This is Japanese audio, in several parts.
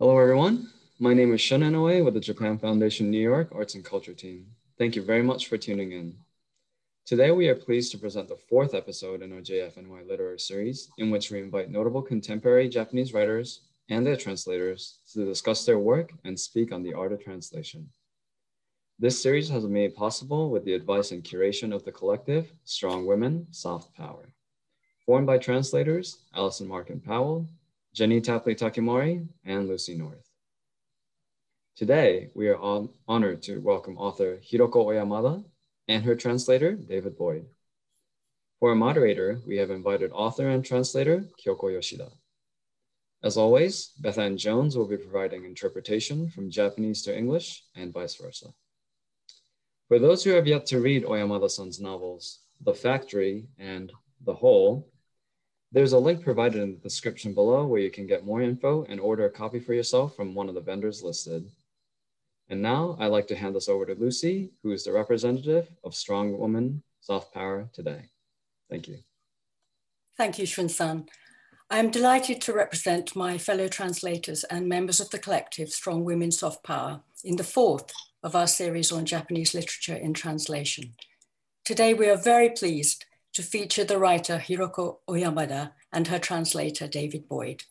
Hello, everyone. My name is Shun Inoue with the Japan Foundation New York Arts and Culture team. Thank you very much for tuning in. Today, we are pleased to present the fourth episode in our JFNY Literary Series, in which we invite notable contemporary Japanese writers and their translators to discuss their work and speak on the art of translation. This series has been made possible with the advice and curation of the collective Strong Women, Soft Power, formed by translators Allison Markin Powell, Jenny Tapley Takimori, and Lucy North. Today, we are honored to welcome author Hiroko Oyamada and her translator, David Boyd. For our moderator, we have invited author and translator, Kyoko Yoshida. As always, Bethan Jones will be providing interpretation from Japanese to English and vice versa. For those who have yet to read Oyamada-san's novels, The Factory and The Hole, there's a link provided in the description below where you can get more info and order a copy for yourself from one of the vendors listed. And now I'd like to hand this over to Lucy, who is the representative of Strong Woman Soft Power today. Thank you. Thank you, Shunsan. I'm delighted to represent my fellow translators and members of the collective Strong Women Soft Power in the fourth of our series on Japanese literature in translation. Today, we are very pleased to feature the writer Hiroko Oyamada and her translator David Boyd.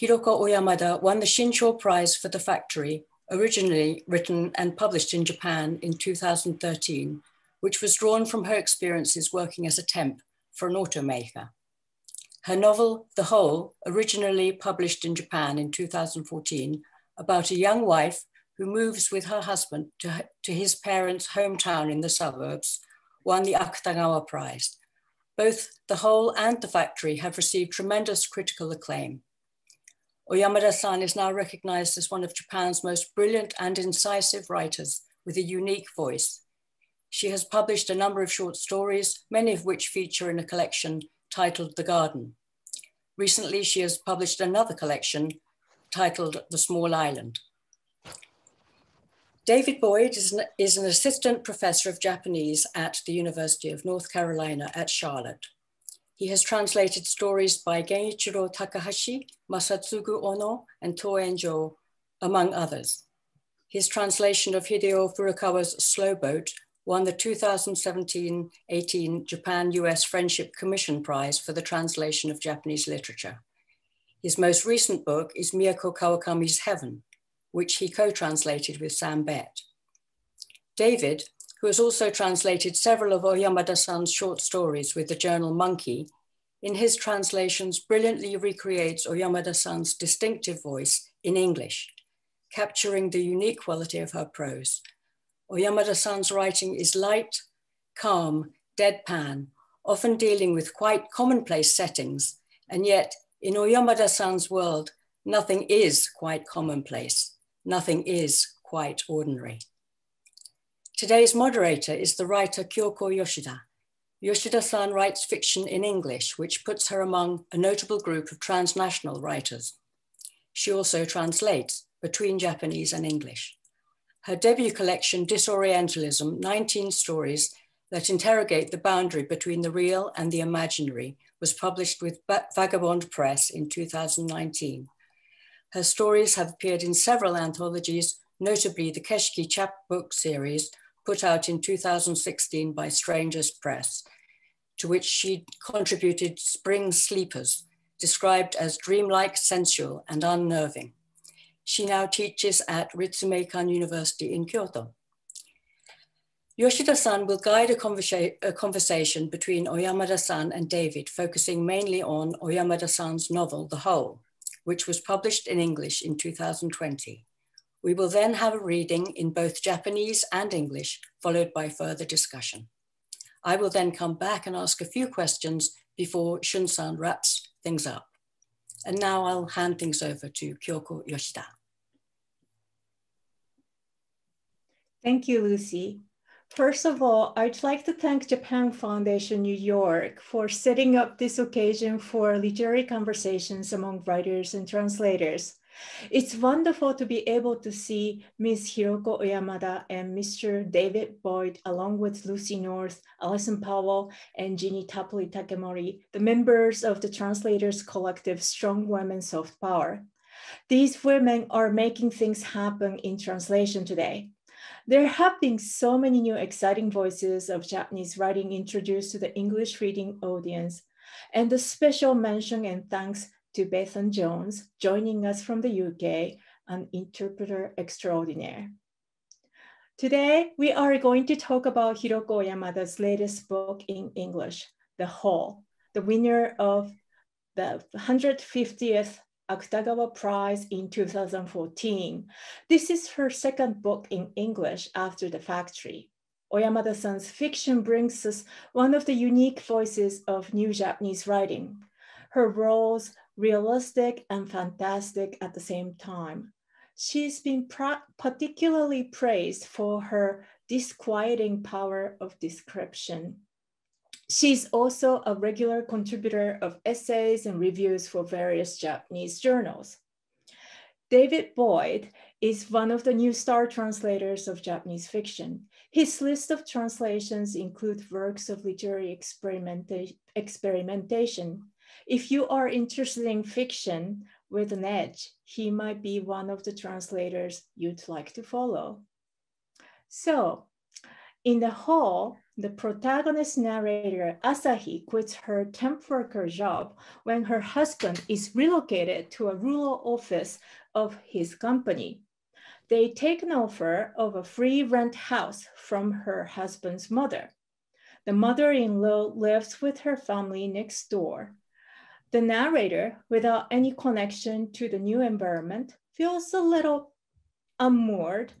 Hiroko Oyamada won the Shinsho Prize for The Factory, originally written and published in Japan in 2013, which was drawn from her experiences working as a temp for an automaker. Her novel, The Whole, originally published in Japan in 2014, about a young wife who moves with her husband to, to his parents' hometown in the suburbs won the Akutagawa Prize. Both the whole and the factory have received tremendous critical acclaim. Oyamada-san is now recognized as one of Japan's most brilliant and incisive writers with a unique voice. She has published a number of short stories, many of which feature in a collection titled The Garden. Recently, she has published another collection titled The Small Island. David Boyd is an, is an assistant professor of Japanese at the University of North Carolina at Charlotte. He has translated stories by Genichiro Takahashi, Masatsugu Ono, and Toenjo, among others. His translation of Hideo Furukawa's Slow Boat won the 2017-18 Japan-US Friendship Commission Prize for the translation of Japanese literature. His most recent book is Miyako Kawakami's Heaven, which he co translated with Sam Bett. David, who has also translated several of Oyamada san's short stories with the journal Monkey, in his translations brilliantly recreates Oyamada san's distinctive voice in English, capturing the unique quality of her prose. Oyamada san's writing is light, calm, deadpan, often dealing with quite commonplace settings, and yet in Oyamada san's world, nothing is quite commonplace nothing is quite ordinary. Today's moderator is the writer Kyoko Yoshida. Yoshida-san writes fiction in English, which puts her among a notable group of transnational writers. She also translates between Japanese and English. Her debut collection, Disorientalism, 19 Stories That Interrogate the Boundary Between the Real and the Imaginary, was published with Vagabond Press in 2019. Her stories have appeared in several anthologies, notably the Keshki chapbook series, put out in 2016 by Strangers Press, to which she contributed Spring Sleepers, described as dreamlike, sensual, and unnerving. She now teaches at Ritsumeikan University in Kyoto. Yoshida-san will guide a, conversa a, conversation between Oyamada-san and David, focusing mainly on Oyamada-san's novel, The Whole which was published in English in 2020. We will then have a reading in both Japanese and English, followed by further discussion. I will then come back and ask a few questions before Shunsan wraps things up. And now I'll hand things over to Kyoko Yoshida. Thank you, Lucy. First of all, I'd like to thank Japan Foundation New York for setting up this occasion for literary conversations among writers and translators. It's wonderful to be able to see Ms. Hiroko Oyamada and Mr. David Boyd, along with Lucy North, Alison Powell, and Ginny Tapoli Takemori, the members of the Translators Collective Strong Women Soft Power. These women are making things happen in translation today. There have been so many new exciting voices of Japanese writing introduced to the English reading audience, and a special mention and thanks to Bethan Jones joining us from the UK, an interpreter extraordinaire. Today, we are going to talk about Hiroko Yamada's latest book in English, The Hall, the winner of the 150th Akutagawa Prize in 2014. This is her second book in English after The Factory. Oyamada-san's fiction brings us one of the unique voices of new Japanese writing. Her roles realistic and fantastic at the same time. She's been particularly praised for her disquieting power of description. She's also a regular contributor of essays and reviews for various Japanese journals. David Boyd is one of the new star translators of Japanese fiction. His list of translations include works of literary experimenta experimentation. If you are interested in fiction with an edge, he might be one of the translators you'd like to follow. So in the hall, the protagonist narrator, Asahi, quits her temp worker job when her husband is relocated to a rural office of his company. They take an offer of a free rent house from her husband's mother. The mother-in-law lives with her family next door. The narrator, without any connection to the new environment, feels a little unmoored.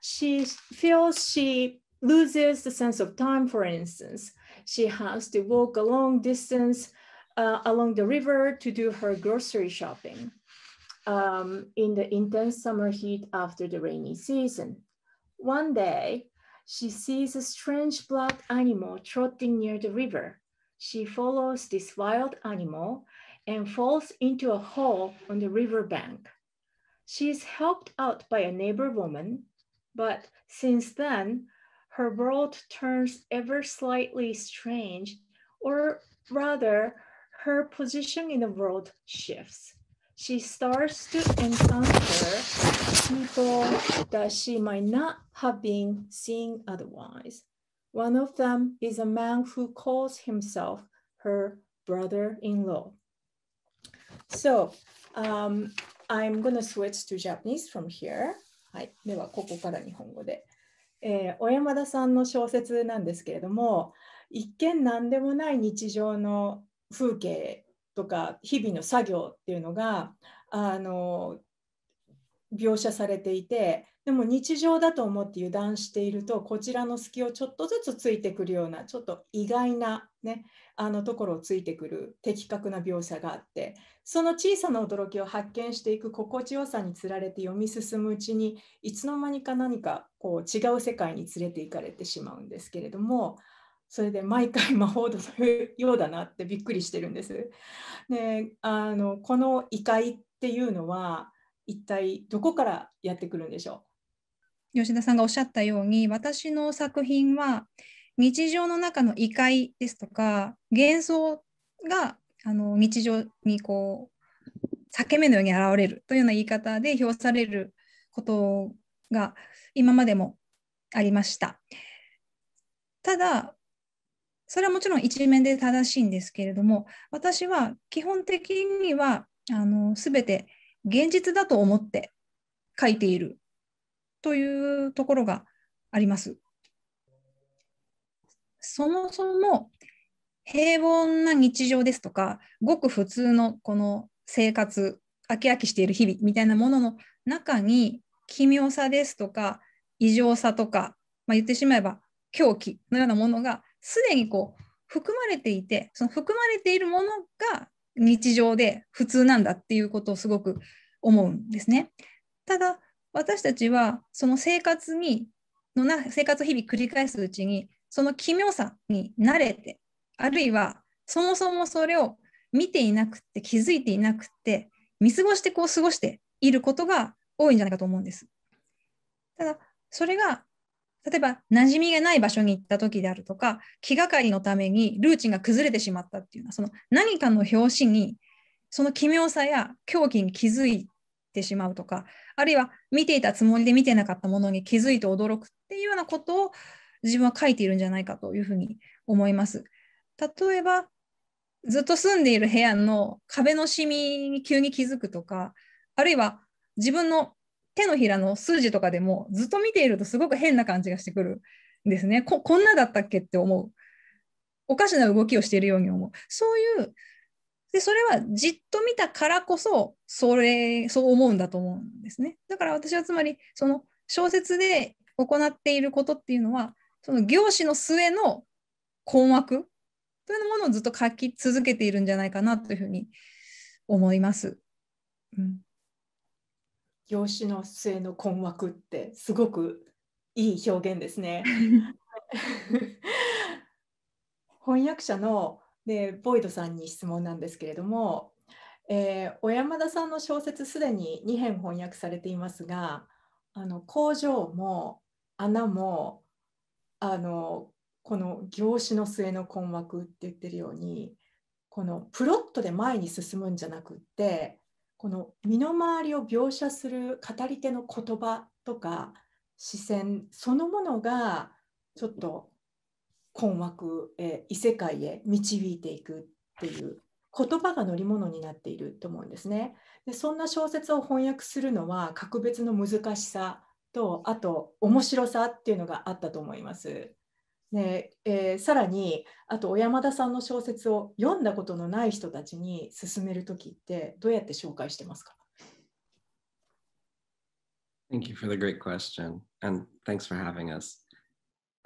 She feels she loses the sense of time, for instance. She has to walk a long distance uh, along the river to do her grocery shopping um, in the intense summer heat after the rainy season. One day, she sees a strange black animal trotting near the river. She follows this wild animal and falls into a hole on the riverbank. She is helped out by a neighbor woman, but since then, her world turns ever slightly strange, or rather, her position in the world shifts. She starts to encounter people that she might not have been seeing otherwise. One of them is a man who calls himself her brother in law. So um, I'm going to switch to Japanese from here. はい。では、ここから日本語で。えー、小山田さんの小説なんですけれども一見何でもない日常の風景とか日々の作業っていうのがあの描写されていてでも日常だと思って油断しているとこちらの隙をちょっとずつついてくるようなちょっと意外な、ね、あのところをついてくる的確な描写があってその小さな驚きを発見していく心地よさにつられて読み進むうちにいつの間にか何かこう違う世界に連れて行かれてしまうんですけれどもそれで毎回魔法のようだなってびっくりしてるんです。であのこの異界っていうのは一体どこからやってくるんでしょう吉田さんがおっしゃったように私の作品は日常の中の異界ですとか幻想があの日常にこう裂け目のように現れるというような言い方で評されることが今までもありました。ただそれはもちろん一面で正しいんですけれども私は基本的にはあの全て現実だと思って書いているというところがあります。そもそも平凡な日常ですとかごく普通のこの生活飽き飽きしている日々みたいなものの中に奇妙さですとか異常さとか、まあ、言ってしまえば狂気のようなものがすでにこう含まれていてその含まれているものが日常で普通なんだっていうことをすごく思うんですね。ただ私たちはその生活にのな生活日々繰り返すうちにその奇妙さに慣れてあるいはそもそもそれを見ていなくって気づいていなくって見過ごしてこう過ごしていることが多いんじゃないかと思うんです。ただそれが例えば馴染みがない場所に行った時であるとか気がかりのためにルーチンが崩れてしまったっていうのはその何かの拍子にその奇妙さや狂気に気づいてしまうとかあるいは見ていたつもりで見てなかったものに気づいて驚くっていうようなことを自分は書いているんじゃないかというふうに思います。例えばずっと住んでいる部屋の壁のシミに急に気づくとかあるいは自分の手のひらの数字とかでもずっと見ているとすごく変な感じがしてくるんですね。こんなだったっけって思う。おかしな動きをしているように思う。そういうでそれはじっと見たからこそそれそう思うんだと思うんですね。だから私はつまりその小説で行っていることっていうのはその業種の末の困惑というものをずっと書き続けているんじゃないかなというふうに思います。うん業種の末の困惑ってすごくいい表現ですね。翻訳者の、ね、ボイドさんに質問なんですけれども、えー、小山田さんの小説すでに2編翻訳されていますがあの工場も穴もあのこの「業種の末の困惑」って言ってるようにこのプロットで前に進むんじゃなくってこの身の回りを描写する語り手の言葉とか視線そのものがちょっと困惑へ異世界へ導いていくっていう言葉が乗り物になっていると思うんですね。でそんな小説を翻訳するのは格別の難しさとあと面白さっていうのがあったと思います。ねえー、さらにあと小山田さんの小説を読んだことのない人たちに勧める時ってどうやって紹介してますか Thank you for the great question and thanks for having us.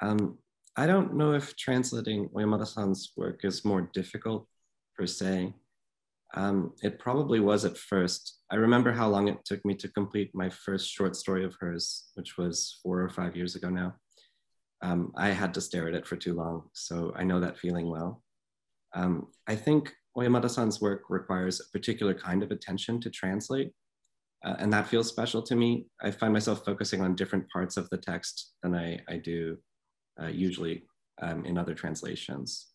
Um, I don't know if translating 小山田さん d s work is more difficult per se. Um, it probably was at first. I remember how long it took me to complete my first short story of hers, which was four or five years ago now. um, I had to stare at it for too long, so I know that feeling well. Um, I think Oyamada-san's work requires a particular kind of attention to translate, uh, and that feels special to me. I find myself focusing on different parts of the text than I, I do uh, usually um, in other translations.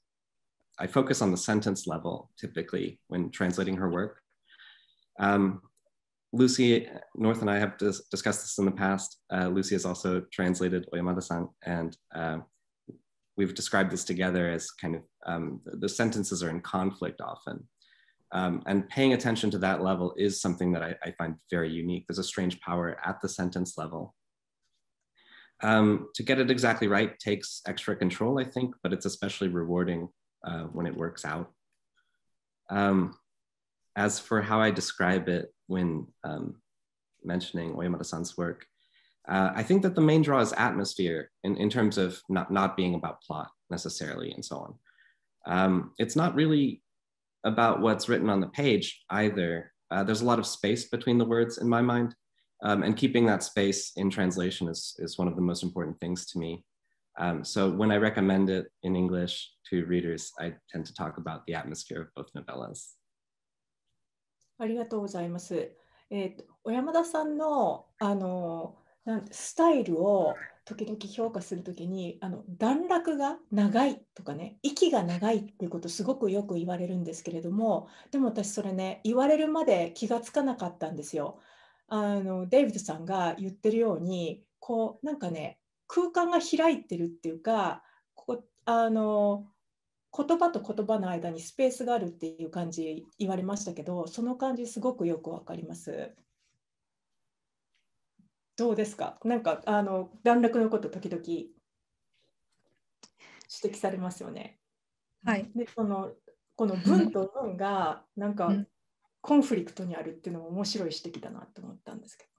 I focus on the sentence level typically when translating her work. Um, Lucy North and I have dis discussed this in the past. Uh, Lucy has also translated Oyamada-san, and uh, we've described this together as kind of um, the, the sentences are in conflict often. Um, and paying attention to that level is something that I, I, find very unique. There's a strange power at the sentence level. Um, to get it exactly right takes extra control, I think, but it's especially rewarding uh, when it works out. Um, as for how I describe it, when um, mentioning Oyamada-san's work. Uh, I think that the main draw is atmosphere in, in terms of not, not being about plot necessarily and so on. Um, it's not really about what's written on the page either. Uh, there's a lot of space between the words in my mind. Um, and keeping that space in translation is, is one of the most important things to me. Um, so when I recommend it in English to readers, I tend to talk about the atmosphere of both novellas. ありがとうございます。えーと、小山田さんのあのなんスタイルを時々評価するときにあの段落が長いとかね息が長いっていうことすごくよく言われるんですけれどもでも私それね言われるまで気がつかなかったんですよ。あのデイビッドさんが言ってるようにこうなんかね空間が開いてるっていうかここあの言葉と言葉の間にスペースがあるっていう感じ言われましたけどその感じすごくよくわかります。どうですかなんかあの段落のこと時々指摘されますよね。はい、でそのこの文と文がなんかコンフリクトにあるっていうのも面白い指摘だなと思ったんですけど。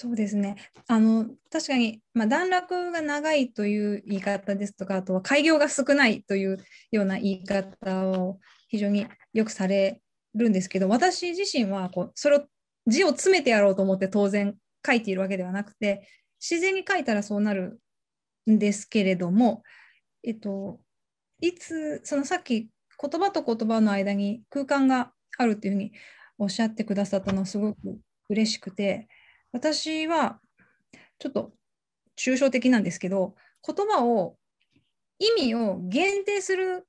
そうですね。あの確かに、まあ、段落が長いという言い方ですとか、あとは開業が少ないというような言い方を非常によくされるんですけど、私自身はこうそれを字を詰めてやろうと思って当然書いているわけではなくて、自然に書いたらそうなるんですけれども、えっと、いつそのさっき言葉と言葉の間に空間があるっていうふうにおっしゃってくださったのはすごく嬉しくて。私はちょっと抽象的なんですけど言葉を意味を限定する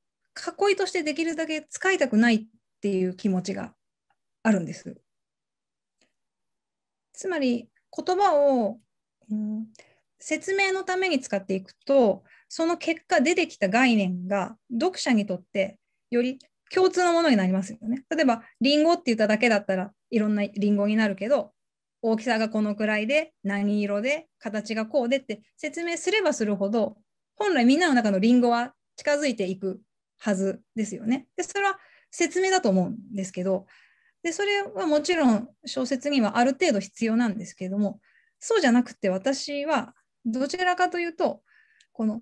囲いとしてできるだけ使いたくないっていう気持ちがあるんです。つまり言葉を、うん、説明のために使っていくとその結果出てきた概念が読者にとってより共通のものになりますよね。例えばリンゴって言っただけだったらいろんなリンゴになるけど大きさがこのくらいで何色で形がこうでって説明すればするほど本来みんなの中のリンゴは近づいていくはずですよね。でそれは説明だと思うんですけどでそれはもちろん小説にはある程度必要なんですけれどもそうじゃなくて私はどちらかというとこの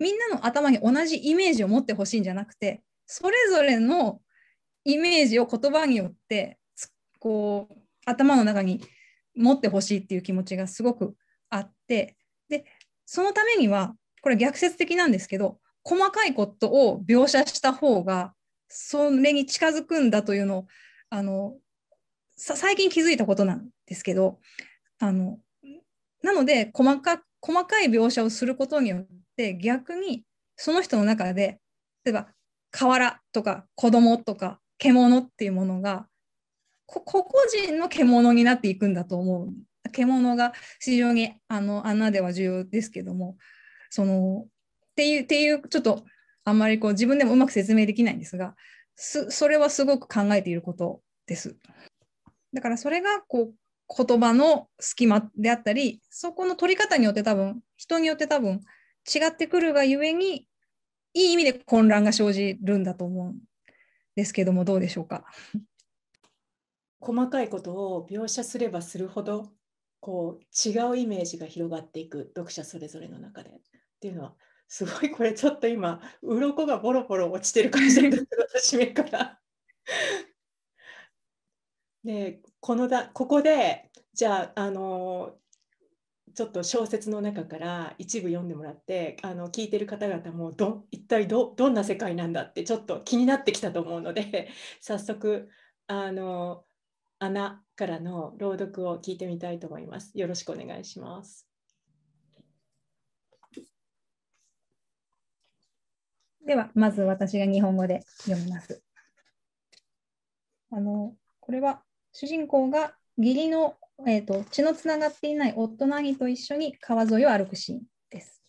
みんなの頭に同じイメージを持ってほしいんじゃなくてそれぞれのイメージを言葉によってこう頭の中に持ってほしいっていう気持ちがすごくあってでそのためにはこれ逆説的なんですけど細かいことを描写した方がそれに近づくんだというのをあの最近気づいたことなんですけどあのなので細か細かい描写をすることによって逆にその人の中で例えば「瓦」とか「子供とか「獣」っていうものが個人の獣になっていくんだと思う獣が非常にあの穴では重要ですけどもそのっていうっていうちょっとあんまりこう自分でもうまく説明できないんですがそれはすごく考えていることです。だからそれがこう言葉の隙間であったりそこの取り方によって多分人によって多分違ってくるがゆえにいい意味で混乱が生じるんだと思うんですけどもどうでしょうか。細かいことを描写すればするほどこう違うイメージが広がっていく読者それぞれの中でっていうのはすごいこれちょっと今鱗がボロボロ落ちてる感じなんですけど私めから。でこのだここでじゃああのちょっと小説の中から一部読んでもらってあの聞いてる方々もど一体どどんな世界なんだってちょっと気になってきたと思うので早速あの穴からの朗読を聞いてみたいと思います。よろしくお願いします。では、まず私が日本語で読みます。あのこれは主人公が義理の、えーと、と血のつながっていない夫の兄と一緒に川沿いを歩くシーンです。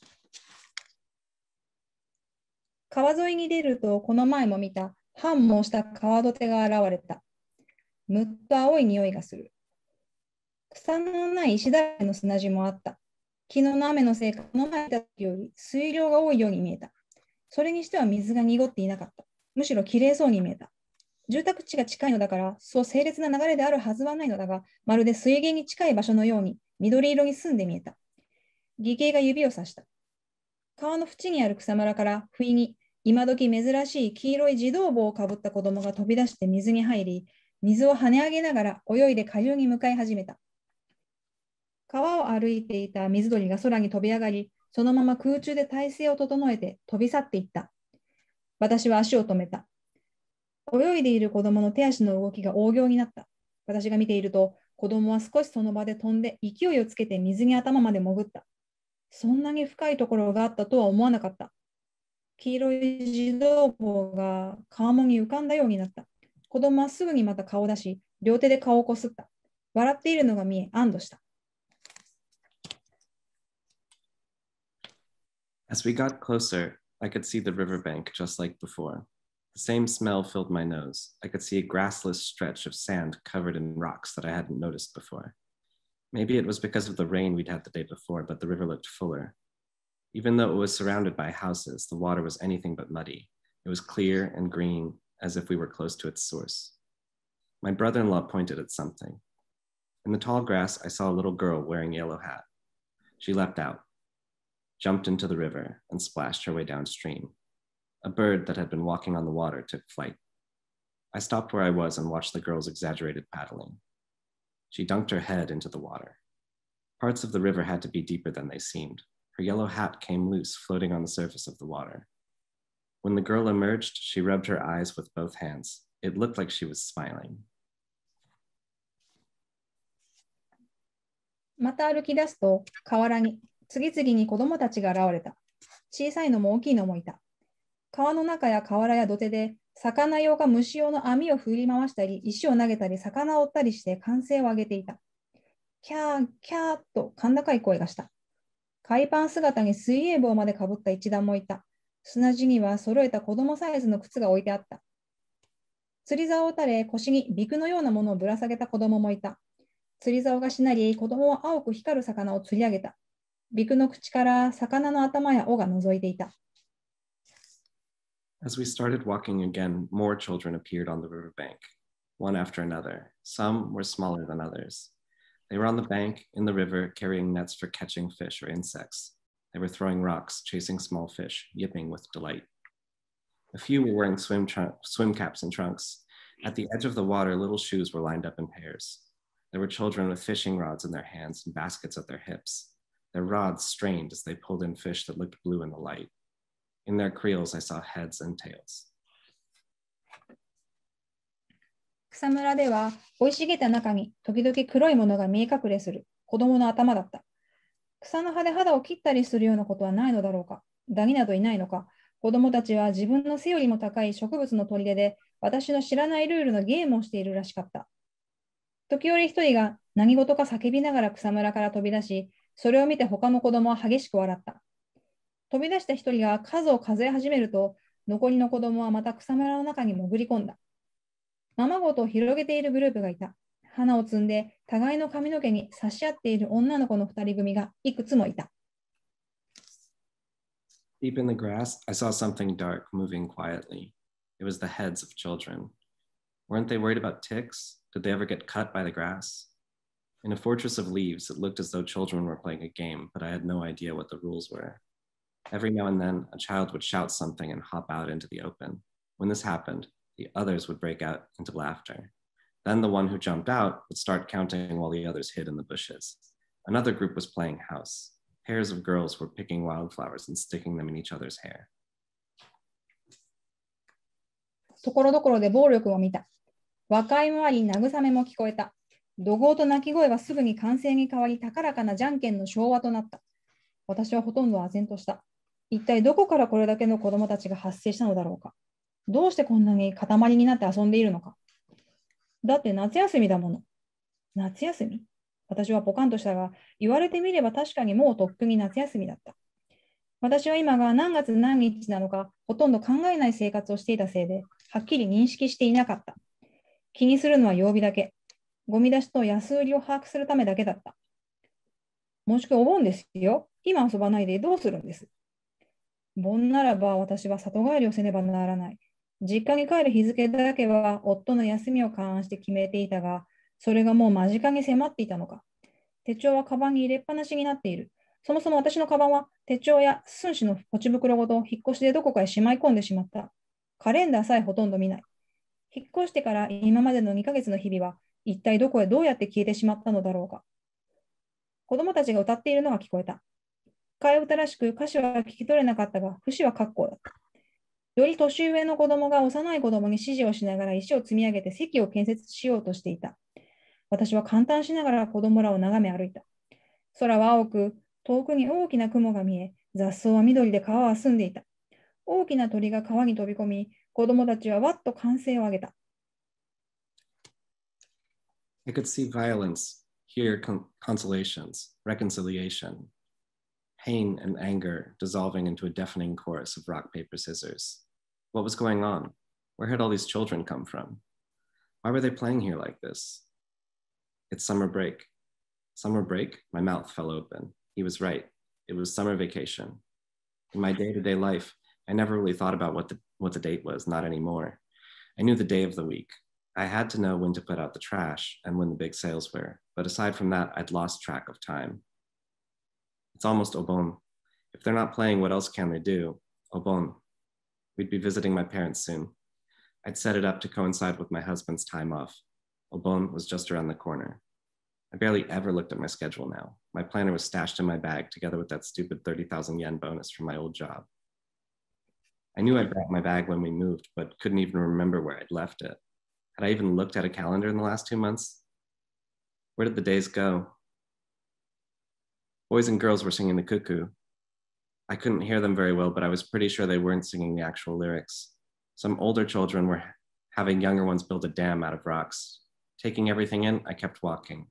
川沿いに出ると、この前も見た、反毛した川土手が現れた。むっと青い匂いがする。草のない石だらけの砂地もあった。昨日の雨のせいか、この前た時より水量が多いように見えた。それにしては水が濁っていなかった。むしろきれいそうに見えた。住宅地が近いのだから、そう整列な流れであるはずはないのだが、まるで水源に近い場所のように緑色に澄んで見えた。義兄が指をさした。川の縁にある草むらから不意に今時珍しい黄色い児童帽をかぶった子供が飛び出して水に入り、水を跳ね上げながら泳いで下流に向かい始めた。川を歩いていた水鳥が空に飛び上がり、そのまま空中で体勢を整えて飛び去っていった。私は足を止めた。泳いでいる子供の手足の動きが大行になった。私が見ていると、子供は少しその場で飛んで勢いをつけて水に頭まで潜った。そんなに深いところがあったとは思わなかった。黄色い自動棒が川面に浮かんだようになった。子供はすぐにまた顔を出し、両手で顔をこすった。笑っているのが見え、安堵した。As we got closer, I could see the riverbank just like before. The same smell filled my nose. I could see a grassless stretch of sand covered in rocks that I hadn't noticed before. Maybe it was because of the rain we'd had the day before, but the river looked fuller. Even though it was surrounded by houses, the water was anything but muddy. It was clear and green as if we were close to its source. My brother in law pointed at something. In the tall grass, I saw a little girl wearing a yellow hat. She leapt out, jumped into the river, and splashed her way downstream. A bird that had been walking on the water took flight. I stopped where I was and watched the girl's exaggerated paddling. She dunked her head into the water. Parts of the river had to be deeper than they seemed. Her yellow hat came loose, floating on the surface of the water. When the girl emerged, she rubbed her eyes with both hands. It looked like she was smiling. また歩き出すと、河原に次々に子供たちが現れた。小さいのも大きいのもいた。川の中や河原や土手で、魚用か虫用の網を振り回したり、石を投げたり、魚を追ったりして歓声を上げていた。キャー、キャーと甲高い声がした。海パン姿に水泳帽までかぶった一団もいた。砂地には揃えた子供サイズの靴が置いてあった。釣り竿を垂れ、腰にビクのようなものをぶら下げた子供もいた。釣り竿がしなり、子供は青く光る魚を釣り上げた。ビクの口から魚の頭や尾が覗いていた。As we started walking again, more children appeared on the riverbank, one after another. Some were smaller than others. They were on the bank, in the river, carrying nets for catching fish or insects. They were throwing rocks, chasing small fish, yipping with delight. A few were wearing swim, swim caps and trunks. At the edge of the water, little shoes were lined up in pairs. There were children with fishing rods in their hands and baskets at their hips. Their rods strained as they pulled in fish that looked blue in the light. In their creels, I saw heads and tails. 草むらでは、生い茂った中に時々黒いものが見え隠れする子供の頭だった。草の葉で肌を切ったりするようなことはないのだろうかダニなどいないのか子供たちは自分の背よりも高い植物の砦で私の知らないルールのゲームをしているらしかった。時折一人が何事か叫びながら草むらから飛び出し、それを見て他の子供は激しく笑った。飛び出した一人が数を数え始めると、残りの子供はまた草むらの中に潜り込んだ。ままごとを広げているグループがいた。Deep in the grass, I saw something dark moving quietly. It was the heads of children. Weren't they worried about ticks? Did they ever get cut by the grass? In a fortress of leaves, it looked as though children were playing a game, but I had no idea what the rules were. Every now and then, a child would shout something and hop out into the open. When this happened, the others would break out into laughter. Then the one who jumped out would start counting while the others hid in the bushes. Another group was playing house. Pairs of girls were picking wildflowers and sticking them in each other's hair. ところどころで暴力を見た。和解もあり、慰めも聞こえた。怒号と鳴き声はすぐに歓声に変わり、高らかなじゃんけんの昭和となった。私はほとんど唖然とした。一体どこからこれだけの子供たちが発生したのだろうか。どうしてこんなに塊になって遊んでいるのか。だって夏休みだもの。夏休み私はポカンとしたが、言われてみれば確かにもうとっくに夏休みだった。私は今が何月何日なのか、ほとんど考えない生活をしていたせいで、はっきり認識していなかった。気にするのは曜日だけ。ゴミ出しと安売りを把握するためだけだった。もしくはお盆ですよ。今遊ばないでどうするんです。盆ならば私は里帰りをせねばならない。実家に帰る日付だけは夫の休みを勘案して決めていたが、それがもう間近に迫っていたのか。手帳はカバンに入れっぱなしになっている。そもそも私のカバンは手帳や寸志のポチ袋ごと引っ越しでどこかへしまい込んでしまった。カレンダーさえほとんど見ない。引っ越してから今までの2ヶ月の日々は一体どこへどうやって消えてしまったのだろうか。子供たちが歌っているのが聞こえた。替え歌らしく歌詞は聞き取れなかったが、節は格好だった。より年上の子供が幼い子供に指示をしながら石を積み上げて席を建設しようとしていた。私は簡単しながら子供らを眺め歩いた。空は青く、遠くに大きな雲が見え、雑草は緑で川は澄んでいた。大きな鳥が川に飛び込み、子供たちはわっと歓声を上げた。I could see violence, hear con consolations, reconciliation, pain and anger dissolving into a deafening chorus of rock, paper, scissors. What was going on? Where had all these children come from? Why were they playing here like this? It's summer break. Summer break, my mouth fell open. He was right. It was summer vacation. In my day to day life, I never really thought about what the, what the date was, not anymore. I knew the day of the week. I had to know when to put out the trash and when the big sales were, but aside from that, I'd lost track of time. It's almost Obon. If they're not playing, what else can they do? Obon, We'd be visiting my parents soon. I'd set it up to coincide with my husband's time off. Obon was just around the corner. I barely ever looked at my schedule now. My planner was stashed in my bag together with that stupid 30,000 yen bonus from my old job. I knew I would brought my bag when we moved, but couldn't even remember where I'd left it. Had I even looked at a calendar in the last two months? Where did the days go? Boys and girls were singing the cuckoo, I couldn't hear them very well, but I was pretty sure they weren't singing the actual lyrics. Some older children were having younger ones build a dam out of rocks. Taking everything in, I kept walking.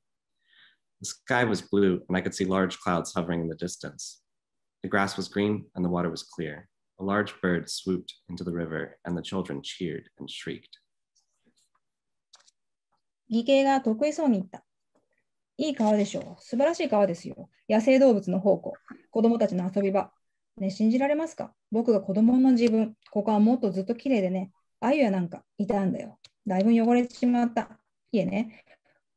The sky was blue, and I could see large clouds hovering in the distance. The grass was green, and the water was clear. A large bird swooped into the river, and the children cheered and shrieked. 理系が得意そうに言った。いい川でしょう。素晴らしい川ですよ。野生動物の宝庫。子供たちの遊び場。ね、信じられますか僕が子供の自分、ここはもっとずっと綺麗でね、あゆやなんかいたんだよ。だいぶ汚れてしまった。いえね、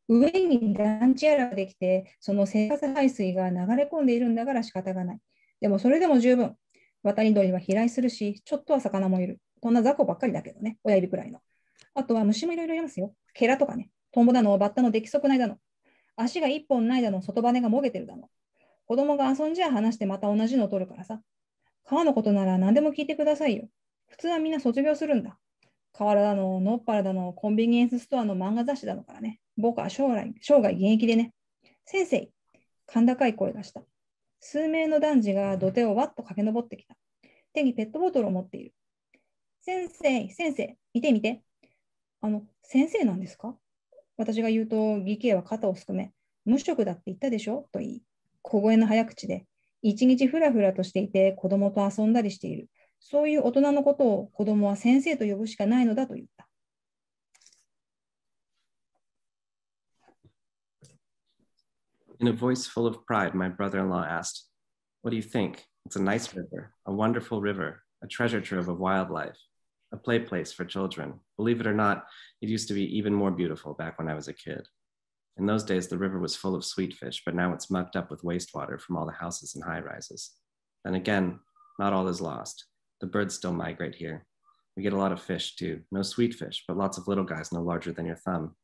上に団地やらができて、その生活排水が流れ込んでいるんだから仕方がない。でもそれでも十分。渡り鳥は飛来するし、ちょっとは魚もいる。こんな雑魚ばっかりだけどね、親指くらいの。あとは虫もいろいろいますよ。ケラとかね、トンボだの、バッタの出来損ないだの、足が一本ないだの、外羽がもげてるだの、子供が遊んじゃ話してまた同じのを取るからさ。川のことなら何でも聞いてくださいよ。普通はみんな卒業するんだ。河原だの、のっぱらだの、コンビニエンスストアの漫画雑誌だのからね。僕は将来、生涯現役でね。先生、甲高い声がした。数名の男児が土手をわっと駆け上ってきた。手にペットボトルを持っている。先生、先生、見て見て。あの、先生なんですか私が言うと、義兄は肩をすくめ、無職だって言ったでしょと言い、小声の早口で、一日ふらふらとしていて子供と遊んだりしている。そういう大人のことを子供は先生と呼ぶしかないのだと言った。In a voice full of pride, my brother in law asked, What do you think? It's a nice river, a wonderful river, a treasure trove of wildlife, a play place for children. Believe it or not, it used to be even more beautiful back when I was a kid. In those days, the river was full of sweet fish, but now it's mucked up with wastewater from all the houses and high rises. And again, not all is lost. The birds still migrate here. We get a lot of fish too. No sweet fish, but lots of little guys no larger than your thumb.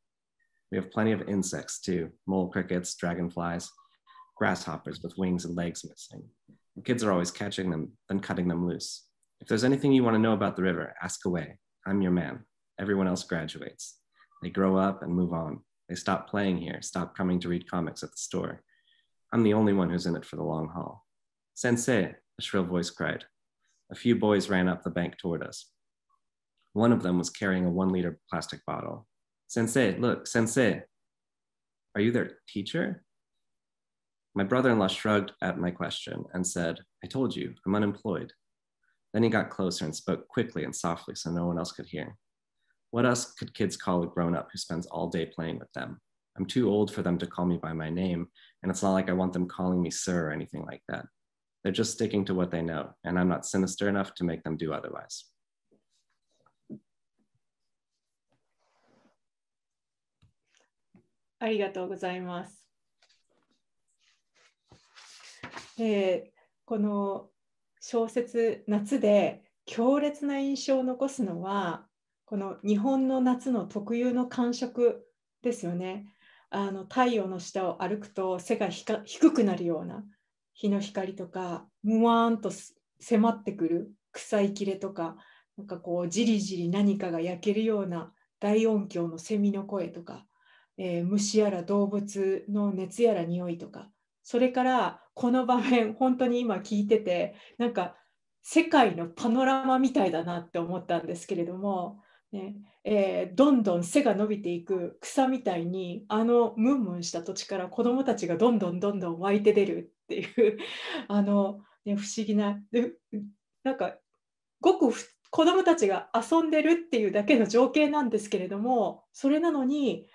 We have plenty of insects too mole crickets, dragonflies, grasshoppers with wings and legs missing. The kids are always catching them, then cutting them loose. If there's anything you want to know about the river, ask away. I'm your man. Everyone else graduates. They grow up and move on. They stopped playing here, stopped coming to read comics at the store. I'm the only one who's in it for the long haul. Sensei, a shrill voice cried. A few boys ran up the bank toward us. One of them was carrying a one liter plastic bottle. Sensei, look, Sensei. Are you their teacher? My brother in law shrugged at my question and said, I told you, I'm unemployed. Then he got closer and spoke quickly and softly so no one else could hear. What else could kids call a grown up who spends all day playing with them? I'm too old for them to call me by my name, and it's not like I want them calling me sir or anything like that. They're just sticking to what they know, and I'm not sinister enough to make them do otherwise. ありがとうございます。えー、この小説「夏」で強烈な印象を残すのはこの日本の夏の特有の感触ですよねあの太陽の下を歩くと背が低くなるような日の光とかむわーんと迫ってくる臭い切れとかなんかこうじりじり何かが焼けるような大音響のセミの声とか、えー、虫やら動物の熱やら匂いとかそれからこの場面本当に今聞いててなんか世界のパノラマみたいだなって思ったんですけれどもねえー、どんどん背が伸びていく草みたいにあのムンムンした土地から子どもたちがどんどんどんどん湧いて出るっていう あの、ね、不思議ななんかごく子どもたちが遊んでるっていうだけの情景なんですけれどもそれなのに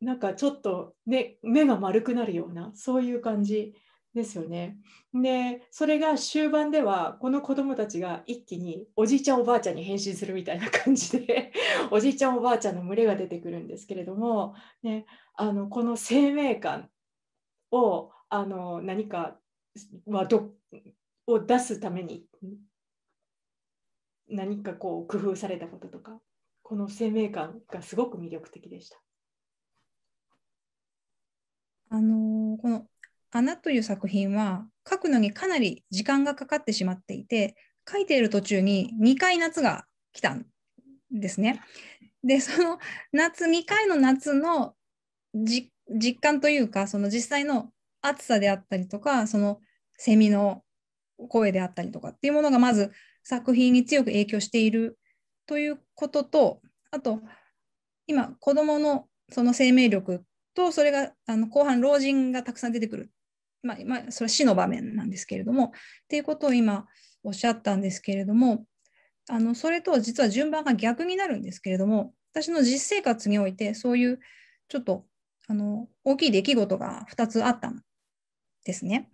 なんかちょっと、ね、目が丸くなるようなそういう感じですよね。でそれが終盤ではこの子どもたちが一気におじいちゃんおばあちゃんに変身するみたいな感じで おじいちゃんおばあちゃんの群れが出てくるんですけれども、ね、あのこの生命感をあの何かはどを出すために何かこう工夫されたこととかこの生命感がすごく魅力的でした。あのこの穴という作品は書くのにかなり時間がかかってしまっていて書いている途中に2回夏が来たんですね。でその夏2回の夏の実感というかその実際の暑さであったりとかそのセミの声であったりとかっていうものがまず作品に強く影響しているということとあと今子どものその生命力とそれがあの後半老人がたくさん出てくるまあ、まあ、それは死の場面なんですけれども、っていうことを今おっしゃったんですけれども、あのそれと実は順番が逆になるんですけれども、私の実生活において、そういうちょっとあの大きい出来事が2つあったんですね。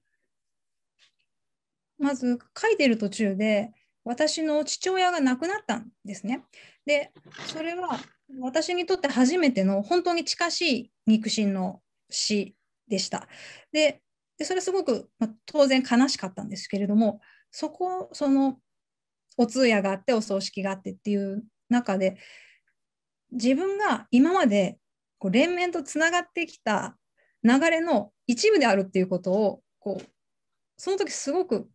まず書いてる途中で私の父親が亡くなったんですね。でそれは私にとって初めての本当に近しい肉親の死でした。ででそれすごく、まあ、当然悲しかったんですけれどもそこそのお通夜があってお葬式があってっていう中で自分が今までこう連綿とつながってきた流れの一部であるっていうことをこうその時すごく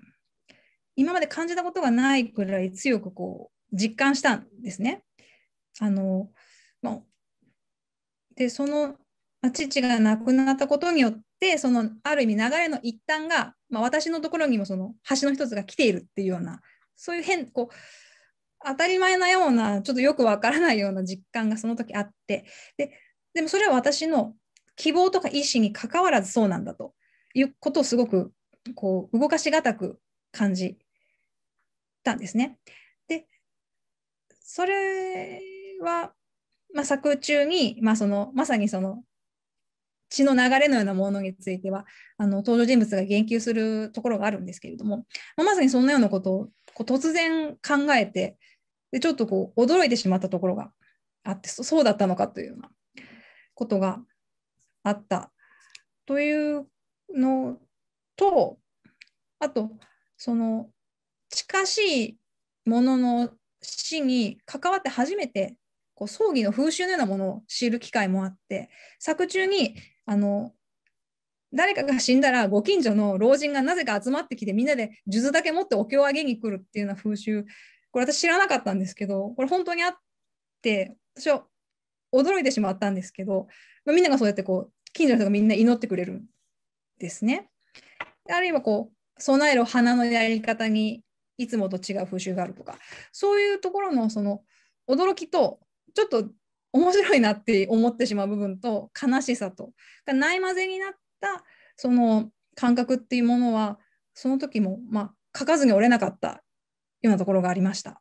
今まで感じたことがないくらい強くこう実感したんですね。あのでその父が亡くなったことによっでそのある意味流れの一端が、まあ、私のところにもその橋の一つが来ているっていうようなそういう変こう当たり前なようなちょっとよくわからないような実感がその時あってででもそれは私の希望とか意思にかかわらずそうなんだということをすごくこう動かしがたく感じたんですね。でそれは、まあ、作中に、まあ、そのまさにその血の流れのようなものについてはあの登場人物が言及するところがあるんですけれども、まあ、まさにそんなようなことをこう突然考えてでちょっとこう驚いてしまったところがあってそうだったのかというようなことがあったというのとあとその近しいものの死に関わって初めてこう葬儀の風習のようなものを知る機会もあって作中にあの誰かが死んだらご近所の老人がなぜか集まってきてみんなで数珠だけ持ってお経をあげに来るっていうような風習これ私知らなかったんですけどこれ本当にあって私は驚いてしまったんですけど、まあ、みんながそうやってこう近所の人がみんな祈ってくれるんですね。あるいはこう備える花のやり方にいつもと違う風習があるとかそういうところのその驚きとちょっと面白いなって思ってしまう部分と悲しさとないまぜになったその感覚っていうものはその時もまあ書かずに折れなかったようなところがありました。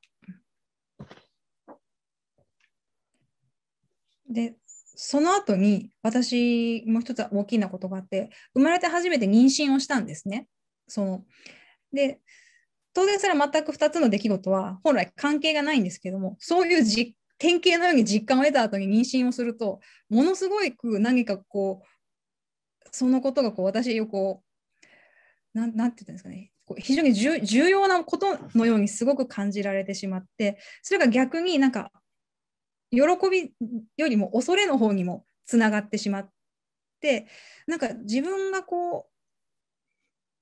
でその後に私もう一つ大きなことがあって生まれて初めて妊娠をしたんですね。そので当然それは全く2つの出来事は本来関係がないんですけどもそういう実典型のように実感を得た後に妊娠をするとものすごく何かこうそのことがこう私をこうなんて言うんですかね非常に重要なことのようにすごく感じられてしまってそれが逆になんか喜びよりも恐れの方にもつながってしまってなんか自分がこ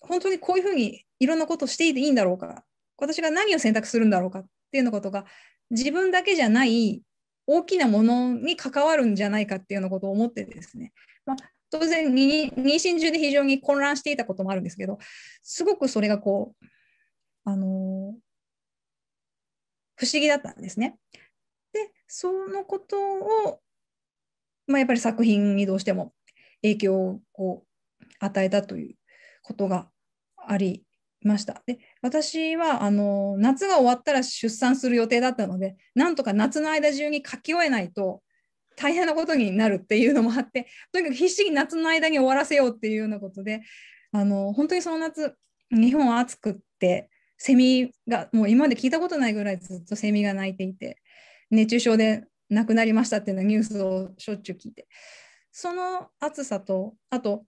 う本当にこういうふうにいろんなことをしていていいんだろうか私が何を選択するんだろうかっていうようなことが自分だけじゃない大きなものに関わるんじゃないかっていうようなことを思ってですね、まあ、当然妊娠中で非常に混乱していたこともあるんですけどすごくそれがこうあの不思議だったんですね。でそのことを、まあ、やっぱり作品にどうしても影響を与えたということがありました。で私はあの夏が終わったら出産する予定だったのでなんとか夏の間中に書き終えないと大変なことになるっていうのもあってとにかく必死に夏の間に終わらせようっていうようなことであの本当にその夏日本は暑くってセミがもう今まで聞いたことないぐらいずっとセミが鳴いていて熱中症で亡くなりましたっていうのニュースをしょっちゅう聞いてその暑さとあと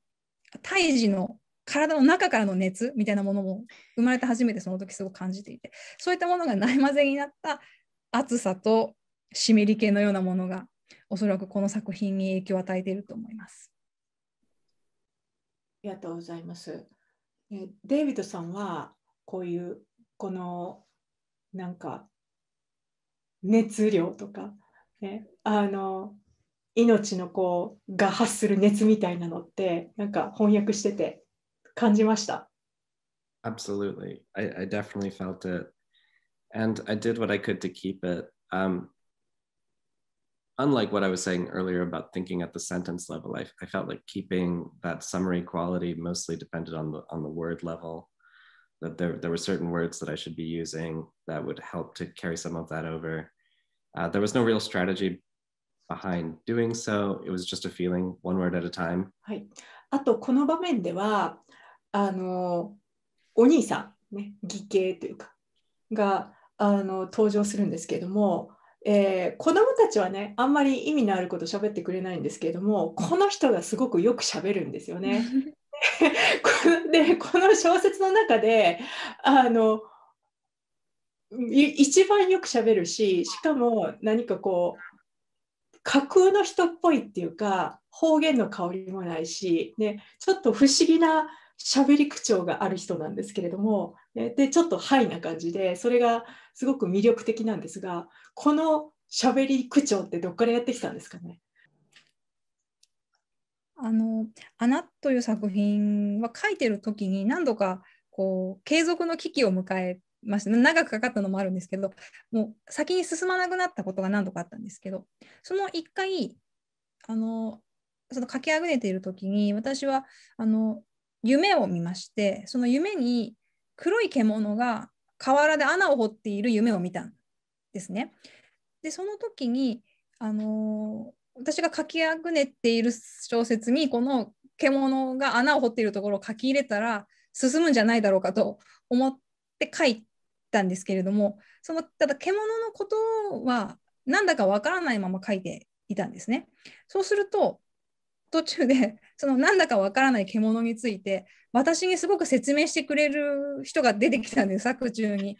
胎児の体の中からの熱みたいなものも生まれて初めてその時すごく感じていてそういったものがないまぜになった暑さと湿り気のようなものがおそらくこの作品に影響を与えていると思います。ありがとうございます。えデイビッドさんはこういうこのなんか熱量とか、ね、あの命のこうが発する熱みたいなのってなんか翻訳してて感じました。Absolutely. I, I definitely felt it. And I did what I could to keep it. Um, unlike what I was saying earlier about thinking at the sentence level, I, I felt like keeping that summary quality mostly depended on the on the word level. That there, there were certain words that I should be using that would help to carry some of that over. Uh, there was no real strategy behind doing so. It was just a feeling, one word at a time. はい。あと、この場面では、あのお兄さん、ね、義兄というかがあの登場するんですけれども、えー、子どもたちはねあんまり意味のあること喋ってくれないんですけれどもこの人がすごくよく喋るんですよね。でこの小説の中であの一番よく喋るししかも何かこう架空の人っぽいっていうか方言の香りもないし、ね、ちょっと不思議な喋り口調がある人なんですけれどもでちょっとハイな感じでそれがすごく魅力的なんですがこの喋り口調ってどっからやってきたんですかねあの「穴」という作品は書いてる時に何度かこう継続の危機を迎えました長くかかったのもあるんですけどもう先に進まなくなったことが何度かあったんですけどその一回あのその駆けあぐねている時に私はあの夢を見ましてその夢に黒い獣が河原で穴を掘っている夢を見たんですね。でその時に、あのー、私が書きあぐねっている小説にこの獣が穴を掘っているところを書き入れたら進むんじゃないだろうかと思って書いたんですけれどもそのただ獣のことはなんだかわからないまま書いていたんですね。そうすると途中で そのなんだかわからない獣について私にすごく説明してくれる人が出てきたんです作中に。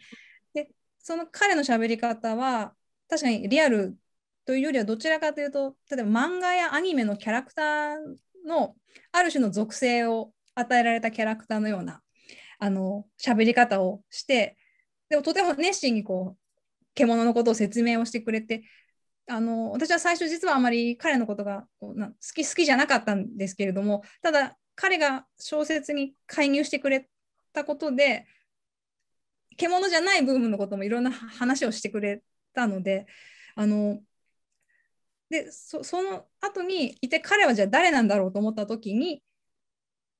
でその彼の喋り方は確かにリアルというよりはどちらかというと例えば漫画やアニメのキャラクターのある種の属性を与えられたキャラクターのようなあの喋り方をしてでもとても熱心にこう獣のことを説明をしてくれてあの私は最初実はあまり彼のことがこうな好き好きじゃなかったんですけれどもただ彼が小説に介入してくれたことで獣じゃないブームのこともいろんな話をしてくれたのであのでそその後に一体彼はじゃあ誰なんだろうと思った時に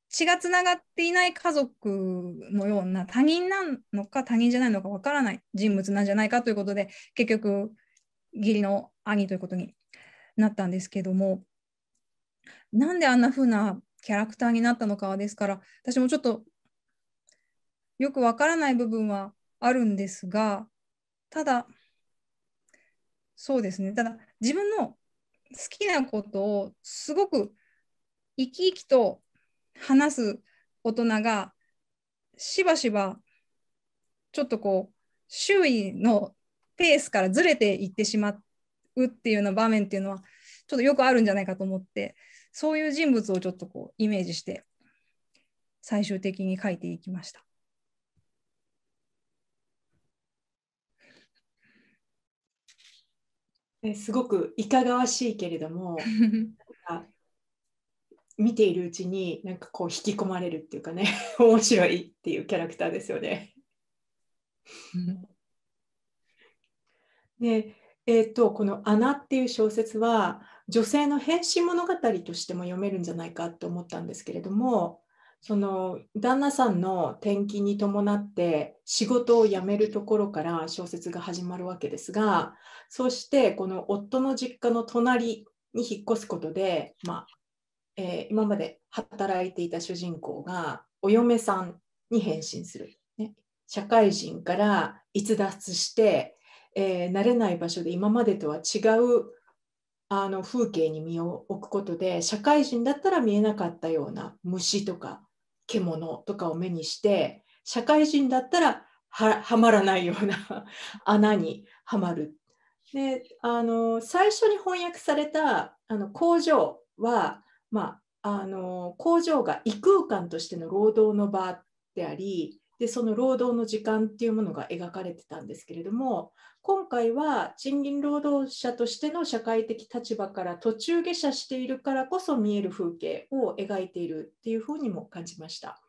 血がつながっていない家族のような他人なのか他人じゃないのかわからない人物なんじゃないかということで結局義理の兄ということになったんですけどもなんであんな風なキャラクターになったのかはですから私もちょっとよくわからない部分はあるんですがただそうですねただ自分の好きなことをすごく生き生きと話す大人がしばしばちょっとこう周囲のペースからずれていってしまっうっていうような場面っていうのはちょっとよくあるんじゃないかと思ってそういう人物をちょっとこうイメージして最終的に書いていきました。すごくいかがわしいけれども 見ているうちになんかこう引き込まれるっていうかね 面白いっていうキャラクターですよね。でえーと、この「穴」っていう小説は女性の変身物語としても読めるんじゃないかと思ったんですけれどもその旦那さんの転勤に伴って仕事を辞めるところから小説が始まるわけですがそしてこの夫の実家の隣に引っ越すことで、まあえー、今まで働いていた主人公がお嫁さんに変身する、ね、社会人から逸脱してえー、慣れない場所で今までとは違うあの風景に身を置くことで社会人だったら見えなかったような虫とか獣とかを目にして社会人だったらはまらないような 穴にはまる。であの最初に翻訳されたあの工場は、まあ、あの工場が異空間としての労働の場でありでその労働の時間っていうものが描かれてたんですけれども今回は賃金労働者としての社会的立場から途中下車しているからこそ見える風景を描いているっていうふうにも感じました。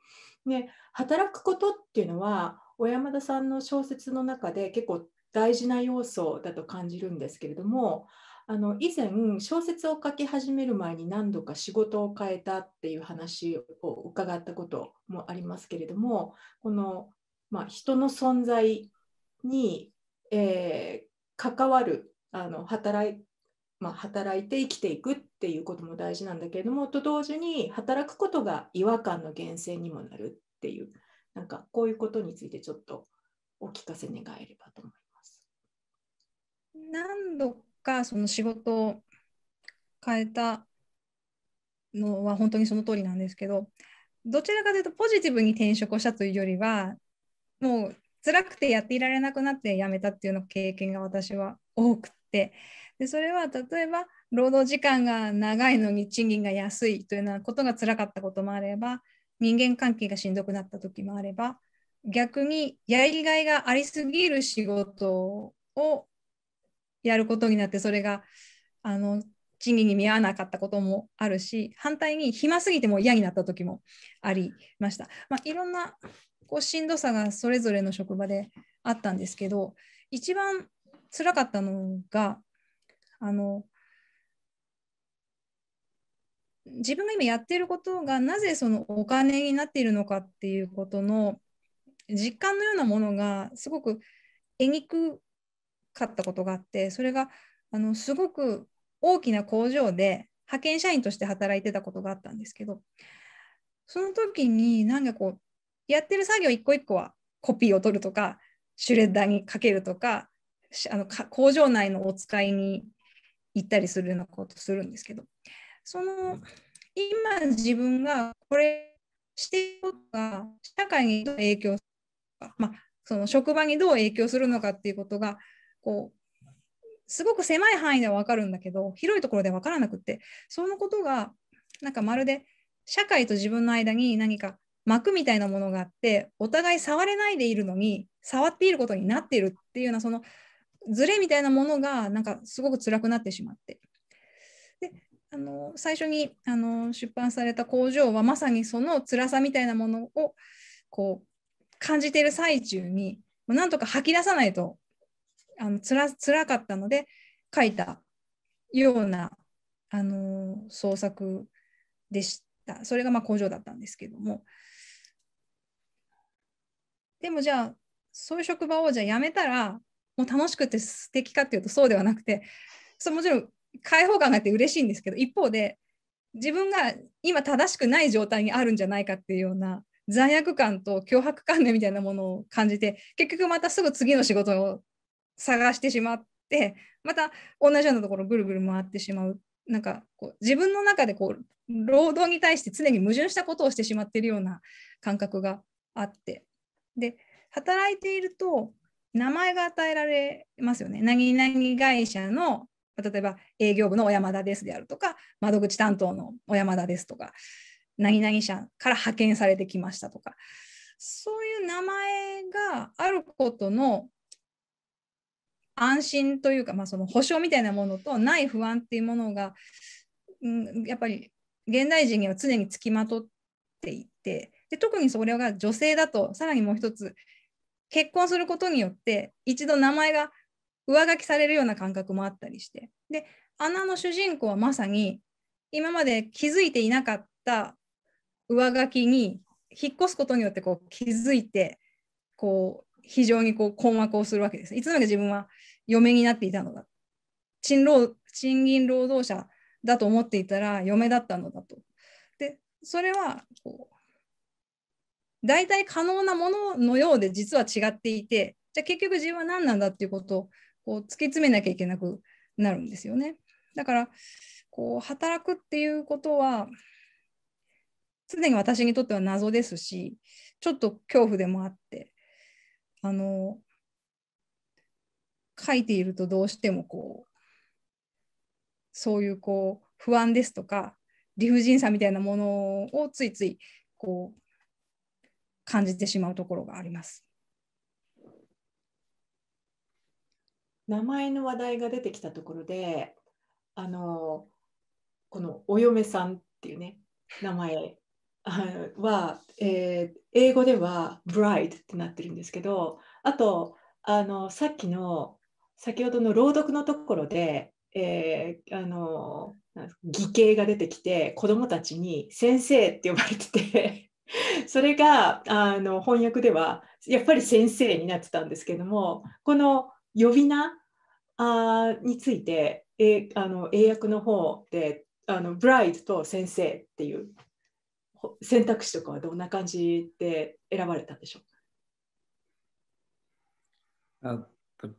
で働くことっていうのは小山田さんの小説の中で結構大事な要素だと感じるんですけれどもあの以前小説を書き始める前に何度か仕事を変えたっていう話を伺ったこともありますけれどもこの、まあ、人の存在に、えー、関わるあの働いまあ、働いて生きていくっていうことも大事なんだけれどもと同時に働くことが違和感の源泉にもなるっていうなんかこういうことについてちょっとお聞かせ願えればと思います。何度がその仕事を変えたのは本当にその通りなんですけどどちらかというとポジティブに転職をしたというよりはもう辛くてやっていられなくなって辞めたっていうの経験が私は多くてでそれは例えば労働時間が長いのに賃金が安いというようなことが辛かったこともあれば人間関係がしんどくなった時もあれば逆にやりがいがありすぎる仕事をやることになってそれがあの賃金に見合わなかったこともあるし反対に暇すぎても嫌になった時もありました、まあ、いろんなこうしんどさがそれぞれの職場であったんですけど一番つらかったのがあの自分が今やってることがなぜそのお金になっているのかっていうことの実感のようなものがすごく得にくかったことがあってそれがあのすごく大きな工場で派遣社員として働いてたことがあったんですけどその時になんかこうやってる作業一個一個はコピーを取るとかシュレッダーにかけるとかあの工場内のお使いに行ったりするようなことするんですけどその今自分がこれしてることが社会にどう影響するのか、まあ、その職場にどう影響するのかっていうことがこうすごく狭い範囲では分かるんだけど広いところで分からなくってそのことがなんかまるで社会と自分の間に何か膜みたいなものがあってお互い触れないでいるのに触っていることになっているっていうようなそのズレみたいなものがなんかすごく辛くなってしまってであの最初にあの出版された工場はまさにその辛さみたいなものをこう感じている最中になんとか吐き出さないとあのつら辛かったので書いたような、あの創作でした。それがまあ工場だったんですけども。でもじゃあそういう職場をじゃあ辞めたらもう楽しくて素敵かっていうとそうではなくてそもちろん解放感があって嬉しいんですけど一方で自分が今正しくない状態にあるんじゃないかっていうような罪悪感と脅迫観念みたいなものを感じて結局またすぐ次の仕事探してしまってまた同じようなところぐるぐる回ってしまうなんかこう自分の中でこう労働に対して常に矛盾したことをしてしまっているような感覚があってで働いていると名前が与えられますよね何々会社の例えば営業部の小山田ですであるとか窓口担当の小山田ですとか何々社から派遣されてきましたとかそういう名前があることの安心というか、まあ、その保障みたいなものとない不安っていうものが、うん、やっぱり現代人には常につきまとっていてで特にそれが女性だとさらにもう一つ結婚することによって一度名前が上書きされるような感覚もあったりしてで穴の主人公はまさに今まで気づいていなかった上書きに引っ越すことによってこう気づいてこう非常にこう困惑をするわけです。いつまで自分は嫁になっていたのだ。賃労賃金労働者だと思っていたら嫁だったのだと。で、それはこう、大体可能なもののようで実は違っていて、じゃあ結局自分は何なんだっていうことをこう突き詰めなきゃいけなくなるんですよね。だから、こう働くっていうことは、常に私にとっては謎ですし、ちょっと恐怖でもあって、あの書いているとどうしてもこうそういうこう不安ですとか理不尽さみたいなものをついついこう感じてしまうところがあります。名前の話題が出てきたところであのこのお嫁さんっていうね名前は、えー、英語では b r i ド h ってなってるんですけどあとあのさっきの先ほどの朗読のところで、えー、あの義兄が出てきて子どもたちに「先生」って呼ばれてて それがあの翻訳ではやっぱり「先生」になってたんですけどもこの呼び名あについて、えー、あの英訳の方であのブライトと先生っていう the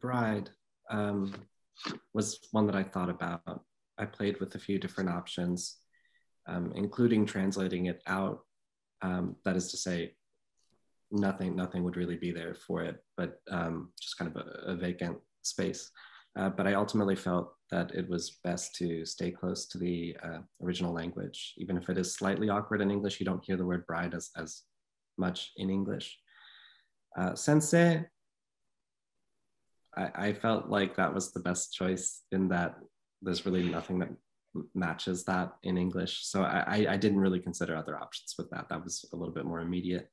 bride um, was one that I thought about. I played with a few different options, um, including translating it out. Um, that is to say, nothing nothing would really be there for it, but um, just kind of a, a vacant space. Uh, but I ultimately felt that it was best to stay close to the uh, original language, even if it is slightly awkward in English. You don't hear the word bride as, as much in English. Uh, sensei, I, I felt like that was the best choice in that there's really nothing that matches that in English. So I, I didn't really consider other options with that. That was a little bit more immediate.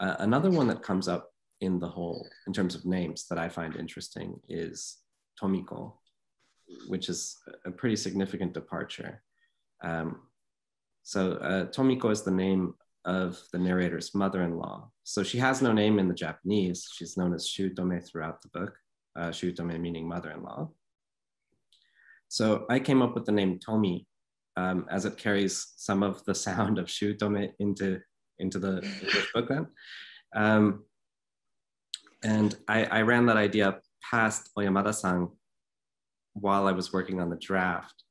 Uh, another one that comes up in the whole, in terms of names that I find interesting is Tomiko, which is a pretty significant departure. Um, so uh, Tomiko is the name of the narrator's mother-in-law. So she has no name in the Japanese. She's known as Shutome throughout the book, uh, Shutome meaning mother-in-law. So I came up with the name Tomi um, as it carries some of the sound of Shutome into, into the English book then. Um, and I, I, ran that idea past Oyamada-san while I was working on the draft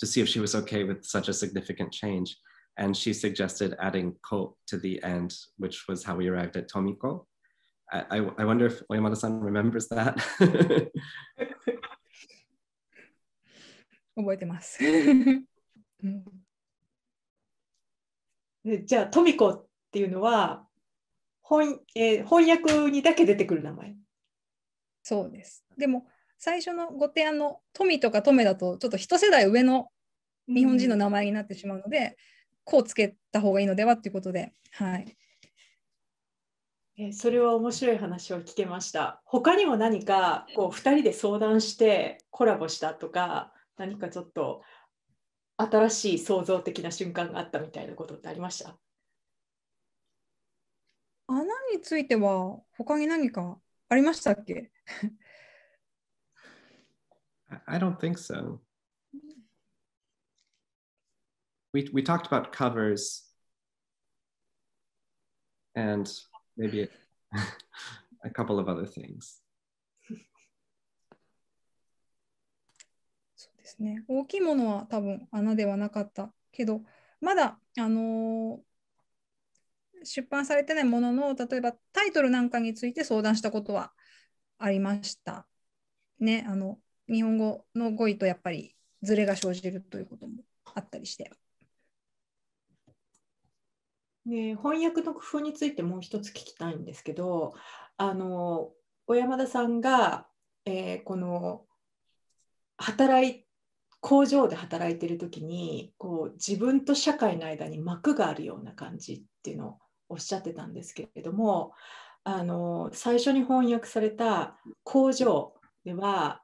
to see if she was okay with such a significant change. And she suggested adding ko to the end, which was how we arrived at Tomiko. I, I, wonder if Oyamada-san remembers that. 覚えてます。じゃあ、トミコっていうのは翻,、えー、翻訳にだけ出てくる名前。そうです。でも、最初のご提案の富とか富だとちょっと一世代上の日本人の名前になってしまうので、うん、こうつけた方がいいのではということで、はい、えそれは面白い話を聞けました他にも何かこう2人で相談してコラボしたとか何かちょっと新しい創造的な瞬間があったみたいなことってありました穴については他に何かありましたっけ I don't think so. We, we talked about covers and maybe a, a couple of other things. そうですね。大きいものは多分穴ではなかったけど、まだあのー、出版されてないものの例えばタイトルなんかについて相談したことはありました。ね、あの日本語の語彙とやっぱりズレが生じるということもあったりして。ね、翻訳の工夫についてもう一つ聞きたいんですけどあの小山田さんが、えー、この働い工場で働いてる時にこう自分と社会の間に膜があるような感じっていうのをおっしゃってたんですけれどもあの最初に翻訳された「工場」では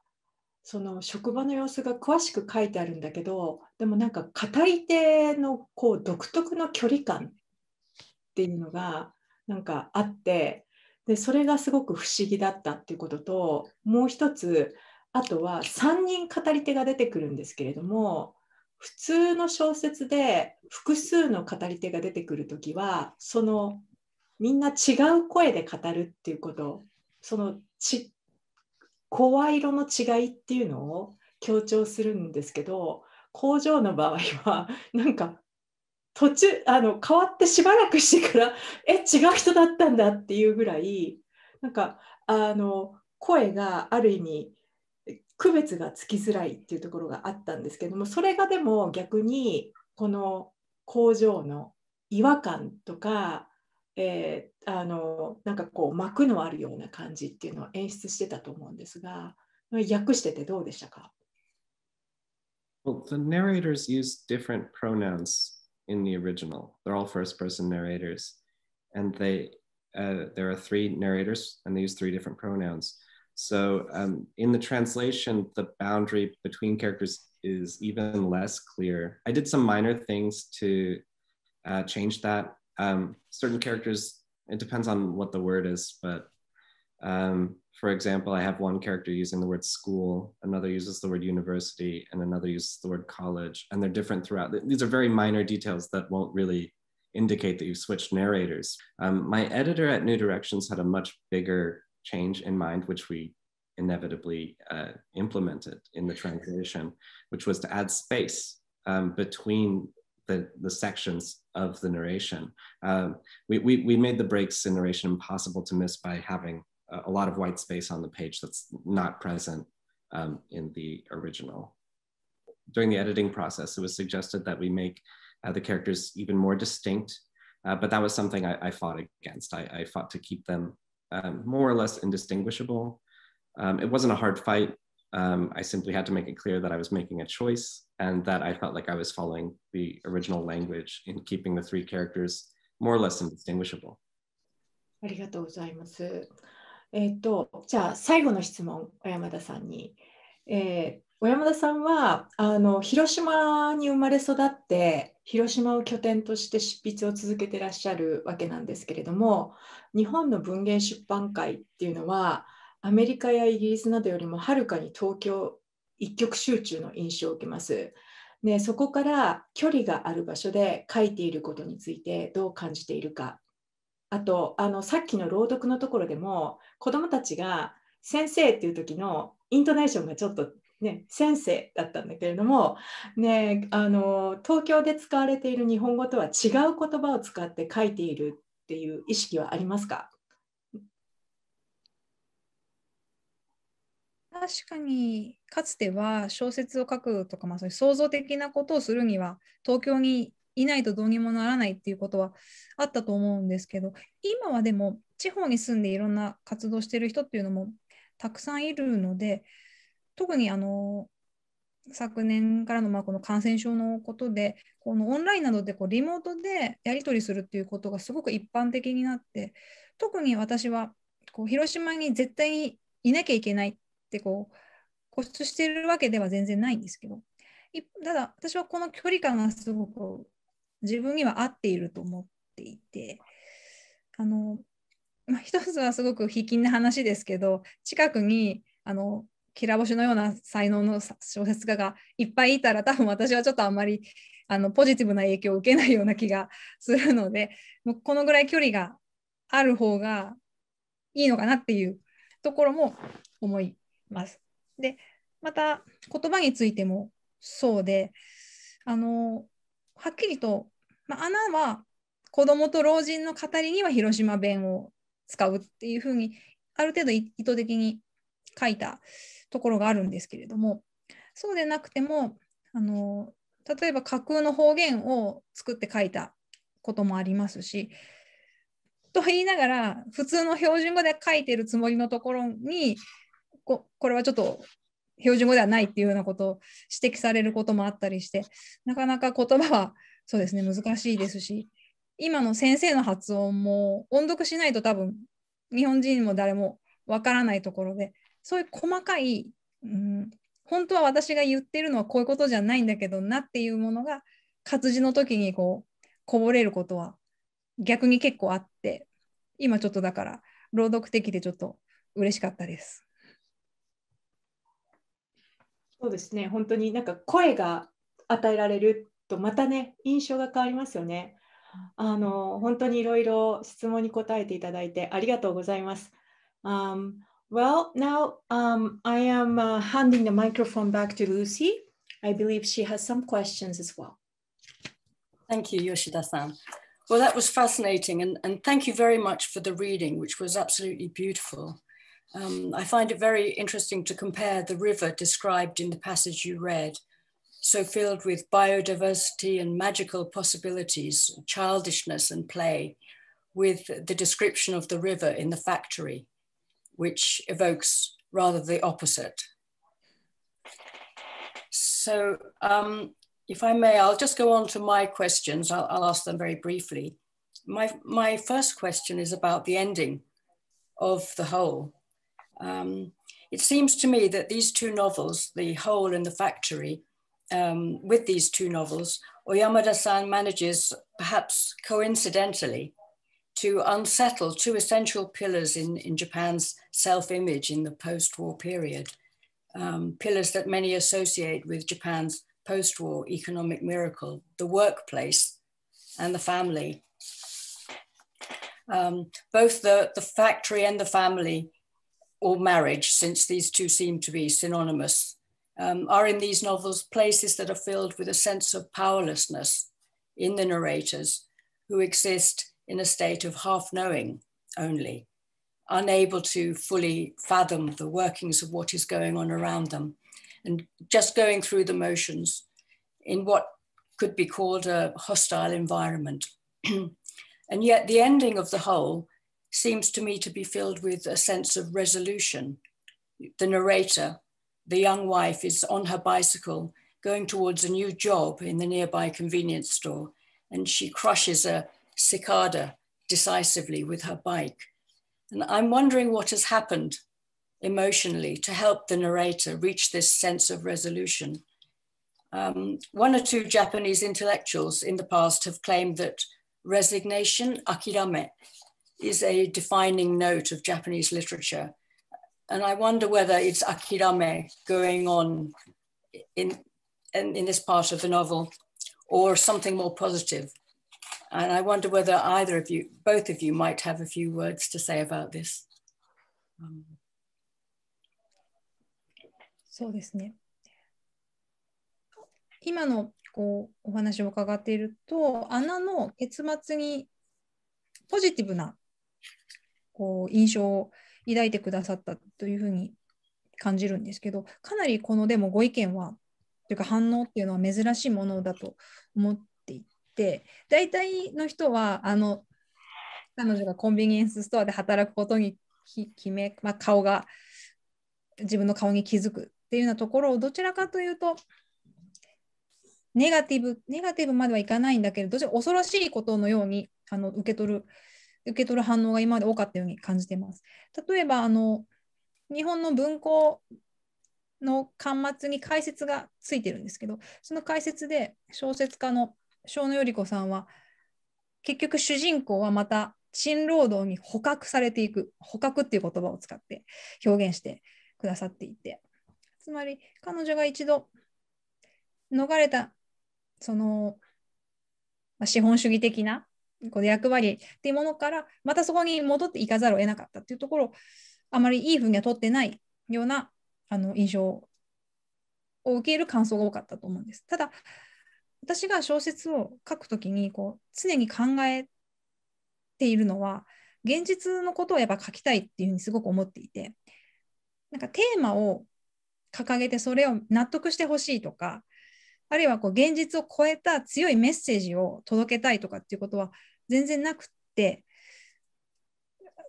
その職場の様子が詳しく書いてあるんだけどでもなんか語り手のこう独特の距離感っていうのがなんかあってでそれがすごく不思議だったっていうことともう一つあとは3人語り手が出てくるんですけれども普通の小説で複数の語り手が出てくる時はそのみんな違う声で語るっていうことそのち声色の違いっていうのを強調するんですけど工場の場合は なんか途中あの変わってしばらくしてから え違う人だったんだっていうぐらいなんかあの声がある意味区別がつきづらいっていうところがあったんですけどもそれがでも逆にこの工場の違和感とかえー、あのなんかこう幕のあるような感じっていうのを演出してたと思うんですが訳しててどうでしたか Well, the narrators use different pronouns in the original. They're all first person narrators. And they, uh, there are three narrators and they use three different pronouns. So um, in the translation, the boundary between characters is even less clear. I did some minor things to uh, change that um, certain characters, it depends on what the word is, but um, for example, I have one character using the word school, another uses the word university, and another uses the word college, and they're different throughout. These are very minor details that won't really indicate that you've switched narrators. Um, my editor at New Directions had a much bigger change in mind, which we inevitably uh, implemented in the translation, which was to add space um, between the, the sections of the narration. Um, we, we, we made the breaks in narration impossible to miss by having a, a lot of white space on the page that's not present um, in the original. During the editing process, it was suggested that we make uh, the characters even more distinct, uh, but that was something I, I fought against. I, I, fought to keep them um, more or less indistinguishable. Um, it wasn't a hard fight. Um, I simply had to make it clear that I was making a choice and that I felt like I was following the original language in keeping the three characters more or less indistinguishable. ありがとうございます。えっ、ー、と、じゃあ最後の質問、小山田さんに。えー、小山田さんはあの広島に生まれ育って広島を拠点として執筆を続けてらっしゃるわけなんですけれども日本の文芸出版界っていうのはアメリカやイギリスなどよりもはるかに東京一極集中の印象を受けます。でそこから距離がある場所で書いていることについてどう感じているかあとあのさっきの朗読のところでも子どもたちが「先生」っていう時のイントネーションがちょっとね、先生だったんだけれども、ね、あの東京で使われている日本語とは違う言葉を使って書いているっていう意識はありますか確かにかつては小説を書くとか、まあ、そういう創造的なことをするには東京にいないとどうにもならないっていうことはあったと思うんですけど今はでも地方に住んでいろんな活動してる人っていうのもたくさんいるので特にあの昨年からのまあこの感染症のことでこのオンラインなどでこうリモートでやり取りするっていうことがすごく一般的になって特に私はこう広島に絶対にいなきゃいけないってこう固執してるわけでは全然ないんですけどただ私はこの距離感がすごく自分には合っていると思っていてあの、まあ、一つはすごく卑近な話ですけど近くにあのきらぼしのような才能の小説家がいっぱいいたら多分私はちょっとあんまりあのポジティブな影響を受けないような気がするのでもうこのぐらい距離がある方がいいのかなっていうところも思います。でまた言葉についてもそうであのはっきりと、まあ、穴は子どもと老人の語りには広島弁を使うっていうふうにある程度意図的に書いたところがあるんですけれどもそうでなくてもあの例えば架空の方言を作って書いたこともありますしと言いながら普通の標準語で書いてるつもりのところにここれはちょっと標準語ではないっていうようなことを指摘されることもあったりしてなかなか言葉はそうですね難しいですし今の先生の発音も音読しないと多分日本人も誰もわからないところでそういう細かい、うん、本当は私が言ってるのはこういうことじゃないんだけどなっていうものが活字の時にこうこぼれることは逆に結構あって今ちょっとだから朗読的でちょっと嬉しかったです。そうですね本当になんか声が与えられるとまたね印象が変わりますよね。あの本当にいろいろ質問に答えていただいてありがとうございます。Um, well, now um, I am、uh, handing the microphone back to Lucy. I believe she has some questions as well. Thank you, Yoshida-san. Well, that was fascinating, and, and thank you very much for the reading, which was absolutely beautiful. Um, I find it very interesting to compare the river described in the passage you read, so filled with biodiversity and magical possibilities, childishness and play, with the description of the river in the factory, which evokes rather the opposite. So um, if I may, I'll just go on to my questions. I'll, I'll ask them very briefly. My, my first question is about the ending of the whole. Um, it seems to me that these two novels, The Hole and The Factory, um, with these two novels, Oyamada-san manages, perhaps coincidentally, to unsettle two essential pillars in, in Japan's self-image in the post-war period, um, pillars that many associate with Japan's post-war economic miracle, the workplace and the family. Um, both the, the factory and the family or marriage, since these two seem to be synonymous, um, are in these novels places that are filled with a sense of powerlessness in the narrators who exist in a state of half knowing only, unable to fully fathom the workings of what is going on around them and just going through the motions in what could be called a hostile environment. and yet, the ending of the whole seems to me to be filled with a sense of resolution. The narrator, the young wife, is on her bicycle going towards a new job in the nearby convenience store, and she crushes a cicada decisively with her bike. And I'm wondering what has happened emotionally to help the narrator reach this sense of resolution. Um, one or two Japanese intellectuals in the past have claimed that resignation, akirame, is a defining note of Japanese literature. And I wonder whether it's akirame going on in, in, in this part of the novel or something more positive. And I wonder whether either of you, both of you, might have a few words to say about this. Um, そうですね。今のこうお話を伺っていると穴の結末にポジティブなこう印象を抱いてくださったというふうに感じるんですけどかなりこのでもご意見はというか反応っていうのは珍しいものだと思っていて大体の人はあの彼女がコンビニエンスストアで働くことに決め、まあ、顔が自分の顔に気づくっていうようなところをどちらかというとネガティブネガティブまではいかないんだけれど恐ろしいことのようにあの受け取る受け取る反応が今まで多かったように感じています。例えばあの日本の文庫の端末に解説がついてるんですけどその解説で小説家の小野頼子さんは結局主人公はまた珍労働に捕獲されていく捕獲っていう言葉を使って表現してくださっていてつまり彼女が一度逃れたその、ま資本主義的なこの役割っていうものからまたそこに戻っていかざるを得なかったっていうところあまりいいふうには取ってないようなあの印象を受ける感想が多かったと思うんです。ただ私が小説を書くときにこう常に考えているのは現実のことをやっぱ書きたいっていうふうにすごく思っていてなんかテーマを掲げてそれを納得してほしいとかあるいはこう現実を超えた強いメッセージを届けたいとかっていうことは全然なくって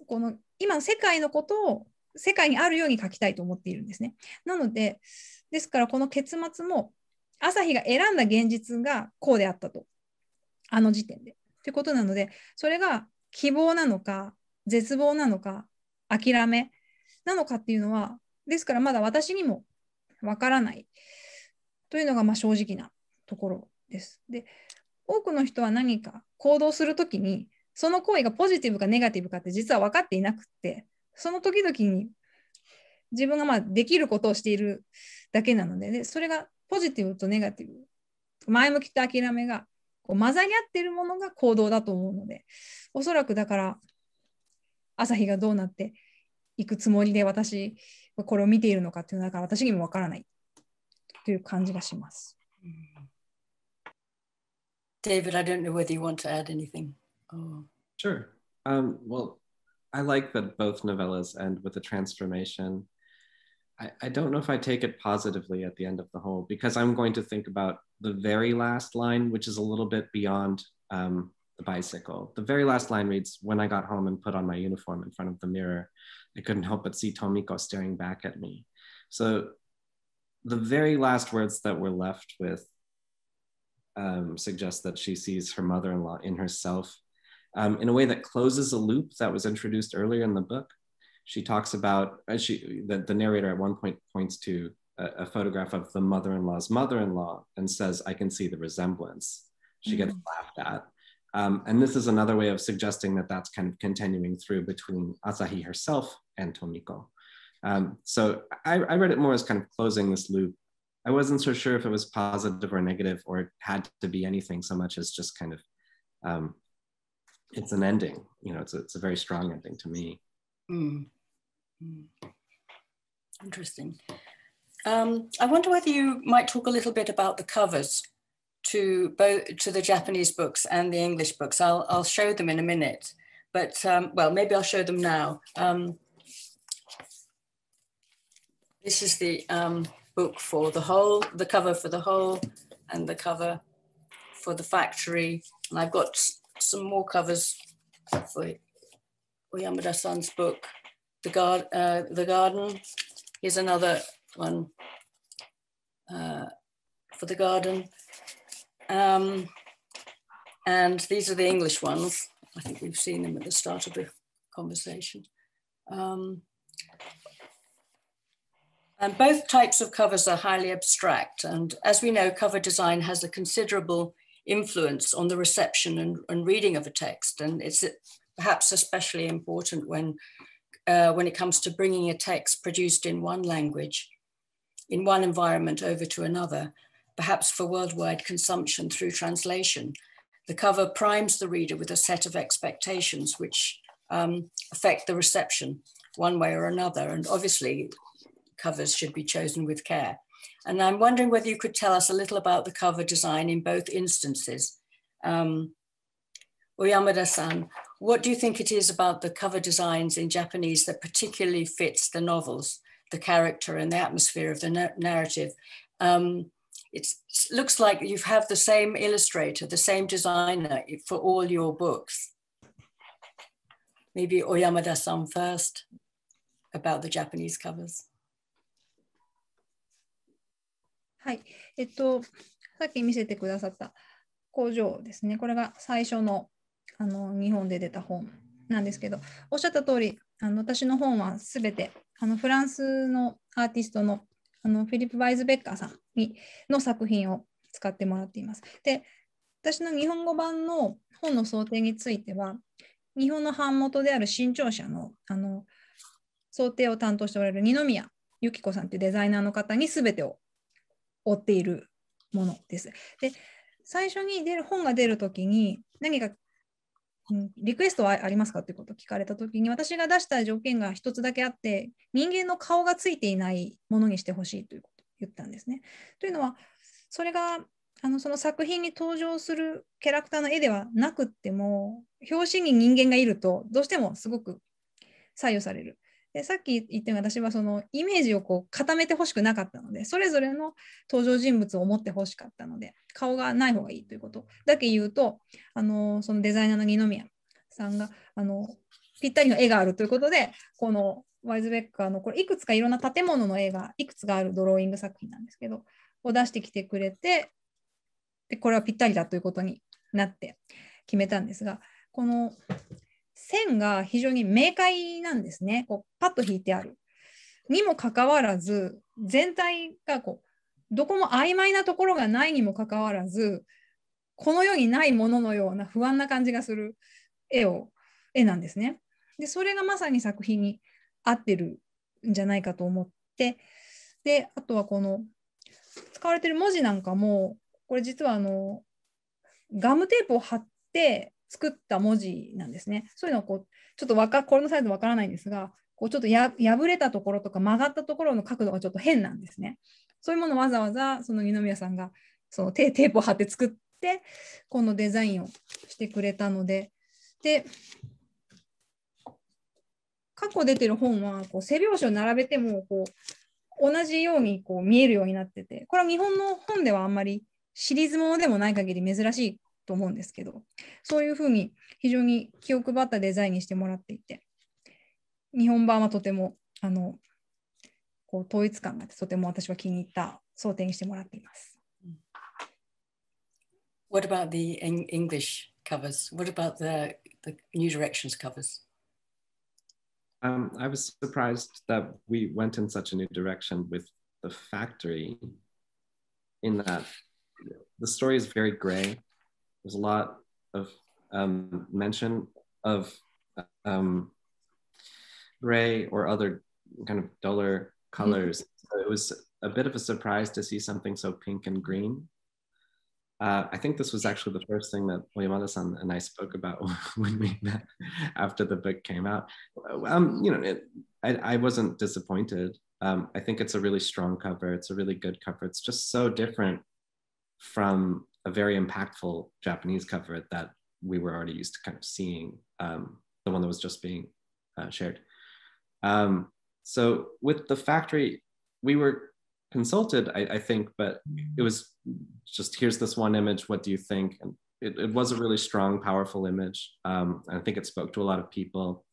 この今の世界のことを世界にあるように書きたいと思っているんですね。なのでですからこの結末も朝日が選んだ現実がこうであったとあの時点で。ということなのでそれが希望なのか絶望なのか諦めなのかっていうのはですからまだ私にもわからないというのがまあ正直なところです。で多くの人は何か行動する時にその行為がポジティブかネガティブかって実は分かっていなくってその時々に自分がまあできることをしているだけなのででそれがポジティブとネガティブ前向きと諦めがこう混ざり合ってるものが行動だと思うのでおそらくだから朝日がどうなっていくつもりで私これを見ているのかっていうのはだから私にも分からないという感じがします。うん David, I don't know whether you want to add anything. Sure. Um, well, I like that both novellas end with a transformation. I, I don't know if I take it positively at the end of the whole because I'm going to think about the very last line, which is a little bit beyond um, the bicycle. The very last line reads When I got home and put on my uniform in front of the mirror, I couldn't help but see Tomiko staring back at me. So the very last words that we're left with um, suggests that she sees her mother in law in herself um, in a way that closes a loop that was introduced earlier in the book. She talks about, uh, she, the, the, narrator at one point points to a, a photograph of the mother in law's mother in law and says, I can see the resemblance. She mm-hmm. gets laughed at. Um, and this is another way of suggesting that that's kind of continuing through between Asahi herself and Tomiko. Um, so I, I, read it more as kind of closing this loop I wasn't so sure if it was positive or negative or it had to be anything so much as just kind of um, it's an ending. You know, it's a, it's a very strong ending to me. Mm. Mm. Interesting. Um, I wonder whether you might talk a little bit about the covers to both to the Japanese books and the English books. I'll I'll show them in a minute, but um, well, maybe I'll show them now. Um, this is the um, book for the whole, the cover for the whole, and the cover for the factory. And I've got some more covers for Oyamada-san's book, the, Gar- uh, the Garden. Here's another one uh, for the garden. Um, and these are the English ones. I think we've seen them at the start of the conversation. Um, and both types of covers are highly abstract. And as we know, cover design has a considerable influence on the reception and, and reading of a text. And it's perhaps especially important when, uh, when it comes to bringing a text produced in one language, in one environment over to another, perhaps for worldwide consumption through translation. The cover primes the reader with a set of expectations which um, affect the reception one way or another. And obviously, covers should be chosen with care. And I'm wondering whether you could tell us a little about the cover design in both instances. Um, Oyamada-san, what do you think it is about the cover designs in Japanese that particularly fits the novels, the character and the atmosphere of the narrative? Um, it looks like you have the same illustrator, the same designer for all your books. Maybe Oyamada-san first about the Japanese covers. はい。えっと、さっき見せてくださった工場ですね。これが最初のあの日本で出た本なんですけど、おっしゃった通り、あの私の本はすべてあのフランスのアーティストのあのフィリップ・バイズベッカーさんにの作品を使ってもらっています。で、私の日本語版の本の想定については、日本の版元である新潮社のあの想定を担当しておられる二宮由紀子さんというデザイナーの方に全てを追っているものです。で最初に出る本が出るときに何か、うん、リクエストはありますかということを聞かれたときに私が出した条件が1つだけあって人間の顔がついていないものにしてほしいということを言ったんですね。というのはそれがあのその作品に登場するキャラクターの絵ではなくっても表紙に人間がいるとどうしてもすごく左右される。でさっき言った私はそのイメージをこう固めてほしくなかったのでそれぞれの登場人物を持ってほしかったので顔がない方がいいということだけ言うとあのそのデザイナーの二宮さんがあのぴったりの絵があるということでこのワイズベッカーのこれいくつかいろんな建物の絵がいくつかあるドローイング作品なんですけどを出してきてくれてでこれはぴったりだということになって決めたんですがこの線が非常に明快なんですね。こうパッと引いてある。にもかかわらず、全体がこう、どこも曖昧なところがないにもかかわらず、この世にないもののような不安な感じがする絵を、絵なんですね。で、それがまさに作品に合ってるんじゃないかと思って、で、あとはこの、使われてる文字なんかも、これ実はあの、ガムテープを貼って、作った文字なんですね。そういうのをこうちょっとわかこれのサイズわからないんですが、こうちょっとや破れたところとか曲がったところの角度がちょっと変なんですね。そういうものをわざわざその二宮さんがそのテープを貼って作ってこのデザインをしてくれたので。で過去出てる本はこう背表紙を並べてもこう同じようにこう見えるようになっててこれは日本の本ではあんまりシリーズものでもない限り珍しいと思うんですけどそういうふうに非常に気を配ったデザインにしてもらっていて日本版はとてもあのこう統一感があってとても私は気に入った想定にしてもらっています。What about the English covers? What about the, the New Directions covers? Um, I was surprised that we went in such a new direction with the factory, in that the story is very gray There's a lot of um, mention of um, gray or other kind of duller colors. Mm-hmm. So it was a bit of a surprise to see something so pink and green. Uh, I think this was actually the first thing that Oyamada-san and I spoke about when we met after the book came out. Um, you know, it, I, I, wasn't disappointed. Um, I think it's a really strong cover. It's a really good cover. It's just so different from a very impactful Japanese cover that we were already used to kind of seeing, um, the one that was just being uh, shared. Um, so with the factory, we were consulted, I, I, think, but it was just here's this one image, what do you think? And it, it was a really strong, powerful image. Um, I think it spoke to a lot of people.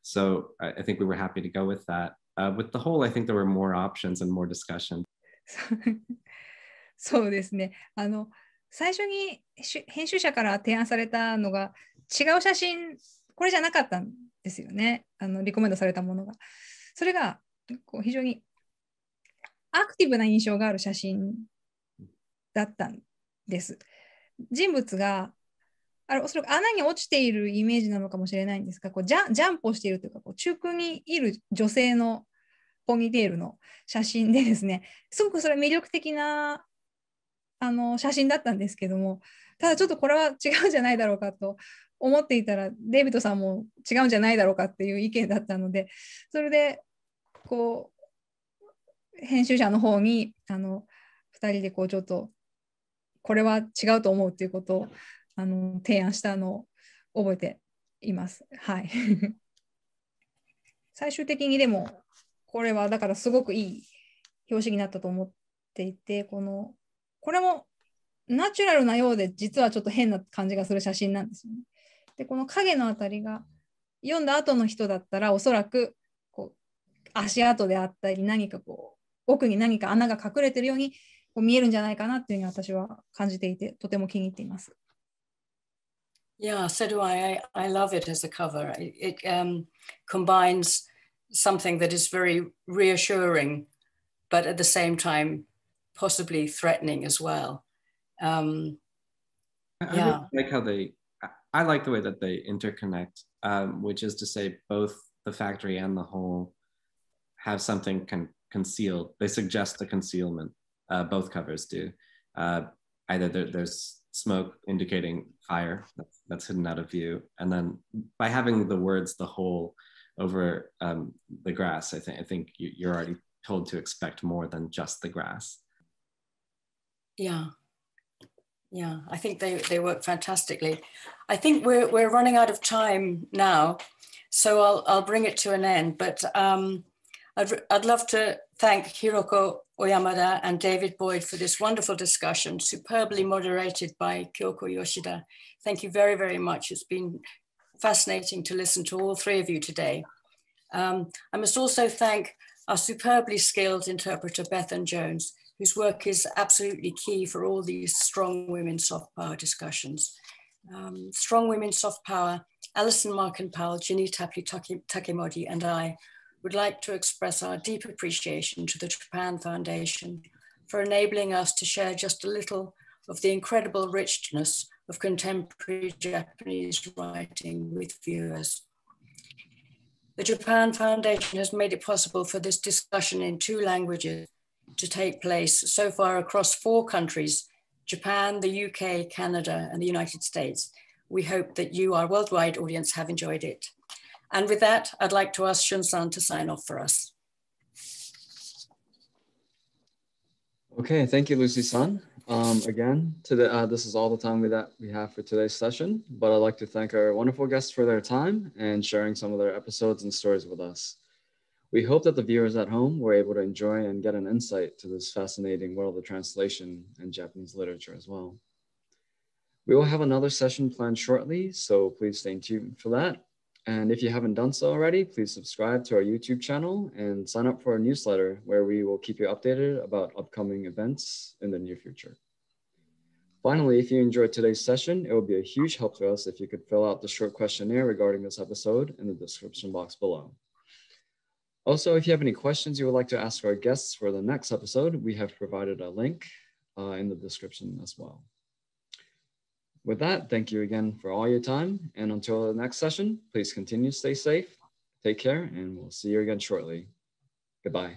So I, I think we were happy to go with that. Uh, with the whole, I think there were more options and more discussion. そうですね。あの最初に編集者から提案されたのが違う写真これじゃなかったんですよねあのリコメントされたものがそれがこう非常にアクティブな印象がある写真だったんです人物があれおそらく穴に落ちているイメージなのかもしれないんですがこうジャジャンプをしているというかこう中空にいる女性のポニーテールの写真でですねすごくそれ魅力的なあの写真だったんですけどもただちょっとこれは違うんじゃないだろうかと思っていたらデイビッドさんも違うんじゃないだろうかっていう意見だったのでそれでこう編集者の方にあの2人でこうちょっとこれは違うと思うっていうことをあの提案したのを覚えています。はい 最終的にでもこれはだからすごくいい表紙になったと思っていてこのこれもナチュラルなようで実はちょっと変な感じがする写真なんですよね。でこの影のあたりが読んだ後の人だったらおそらくこう足跡であったり何かこう奥に何か穴が隠れてるようにこう見えるんじゃないかなっていうふうに私は感じていてとても気に入っています。Yeah, so do I. I, I love it as a cover. It, um, combines something that is very reassuring, but at the same time possibly threatening as well. Um, I, yeah. I like how they, I like the way that they interconnect, um, which is to say, both the factory and the hole have something con- concealed. They suggest a concealment. Uh, both covers do. Uh, either there, there's smoke indicating fire that's, that's, hidden out of view, and then by having the words "the hole" over um, the grass, I think I think you, you're already told to expect more than just the grass. Yeah. Yeah, I think they, they work fantastically. I think we're, we're running out of time now, so I'll, I'll bring it to an end. But um, I'd, I'd love to thank Hiroko Oyamada and David Boyd for this wonderful discussion, superbly moderated by Kyoko Yoshida. Thank you very, very much. It's been fascinating to listen to all three of you today. Um, I must also thank our superbly skilled interpreter, Bethan Jones, whose work is absolutely key for all these strong women soft power discussions. Um, strong Women Soft Power, Alison Markin Powell, Ginny Tapu Takemodi, and I would like to express our deep appreciation to the Japan Foundation for enabling us to share just a little of the incredible richness of contemporary Japanese writing with viewers. The Japan Foundation has made it possible for this discussion in two languages to take place so far across four countries Japan, the UK, Canada, and the United States. We hope that you, our worldwide audience, have enjoyed it. And with that, I'd like to ask Shunsan to sign off for us. Okay, thank you, Lucy-san. Um, again, today, uh, this is all the time we, that we have for today's session, but I'd like to thank our wonderful guests for their time and sharing some of their episodes and stories with us. We hope that the viewers at home were able to enjoy and get an insight to this fascinating world of translation and Japanese literature as well. We will have another session planned shortly, so please stay tuned for that. And if you haven't done so already, please subscribe to our YouTube channel and sign up for our newsletter where we will keep you updated about upcoming events in the near future. Finally, if you enjoyed today's session, it would be a huge help to us if you could fill out the short questionnaire regarding this episode in the description box below. Also, if you have any questions you would like to ask our guests for the next episode, we have provided a link uh, in the description as well. With that, thank you again for all your time. And until the next session, please continue to stay safe, take care, and we'll see you again shortly. Goodbye.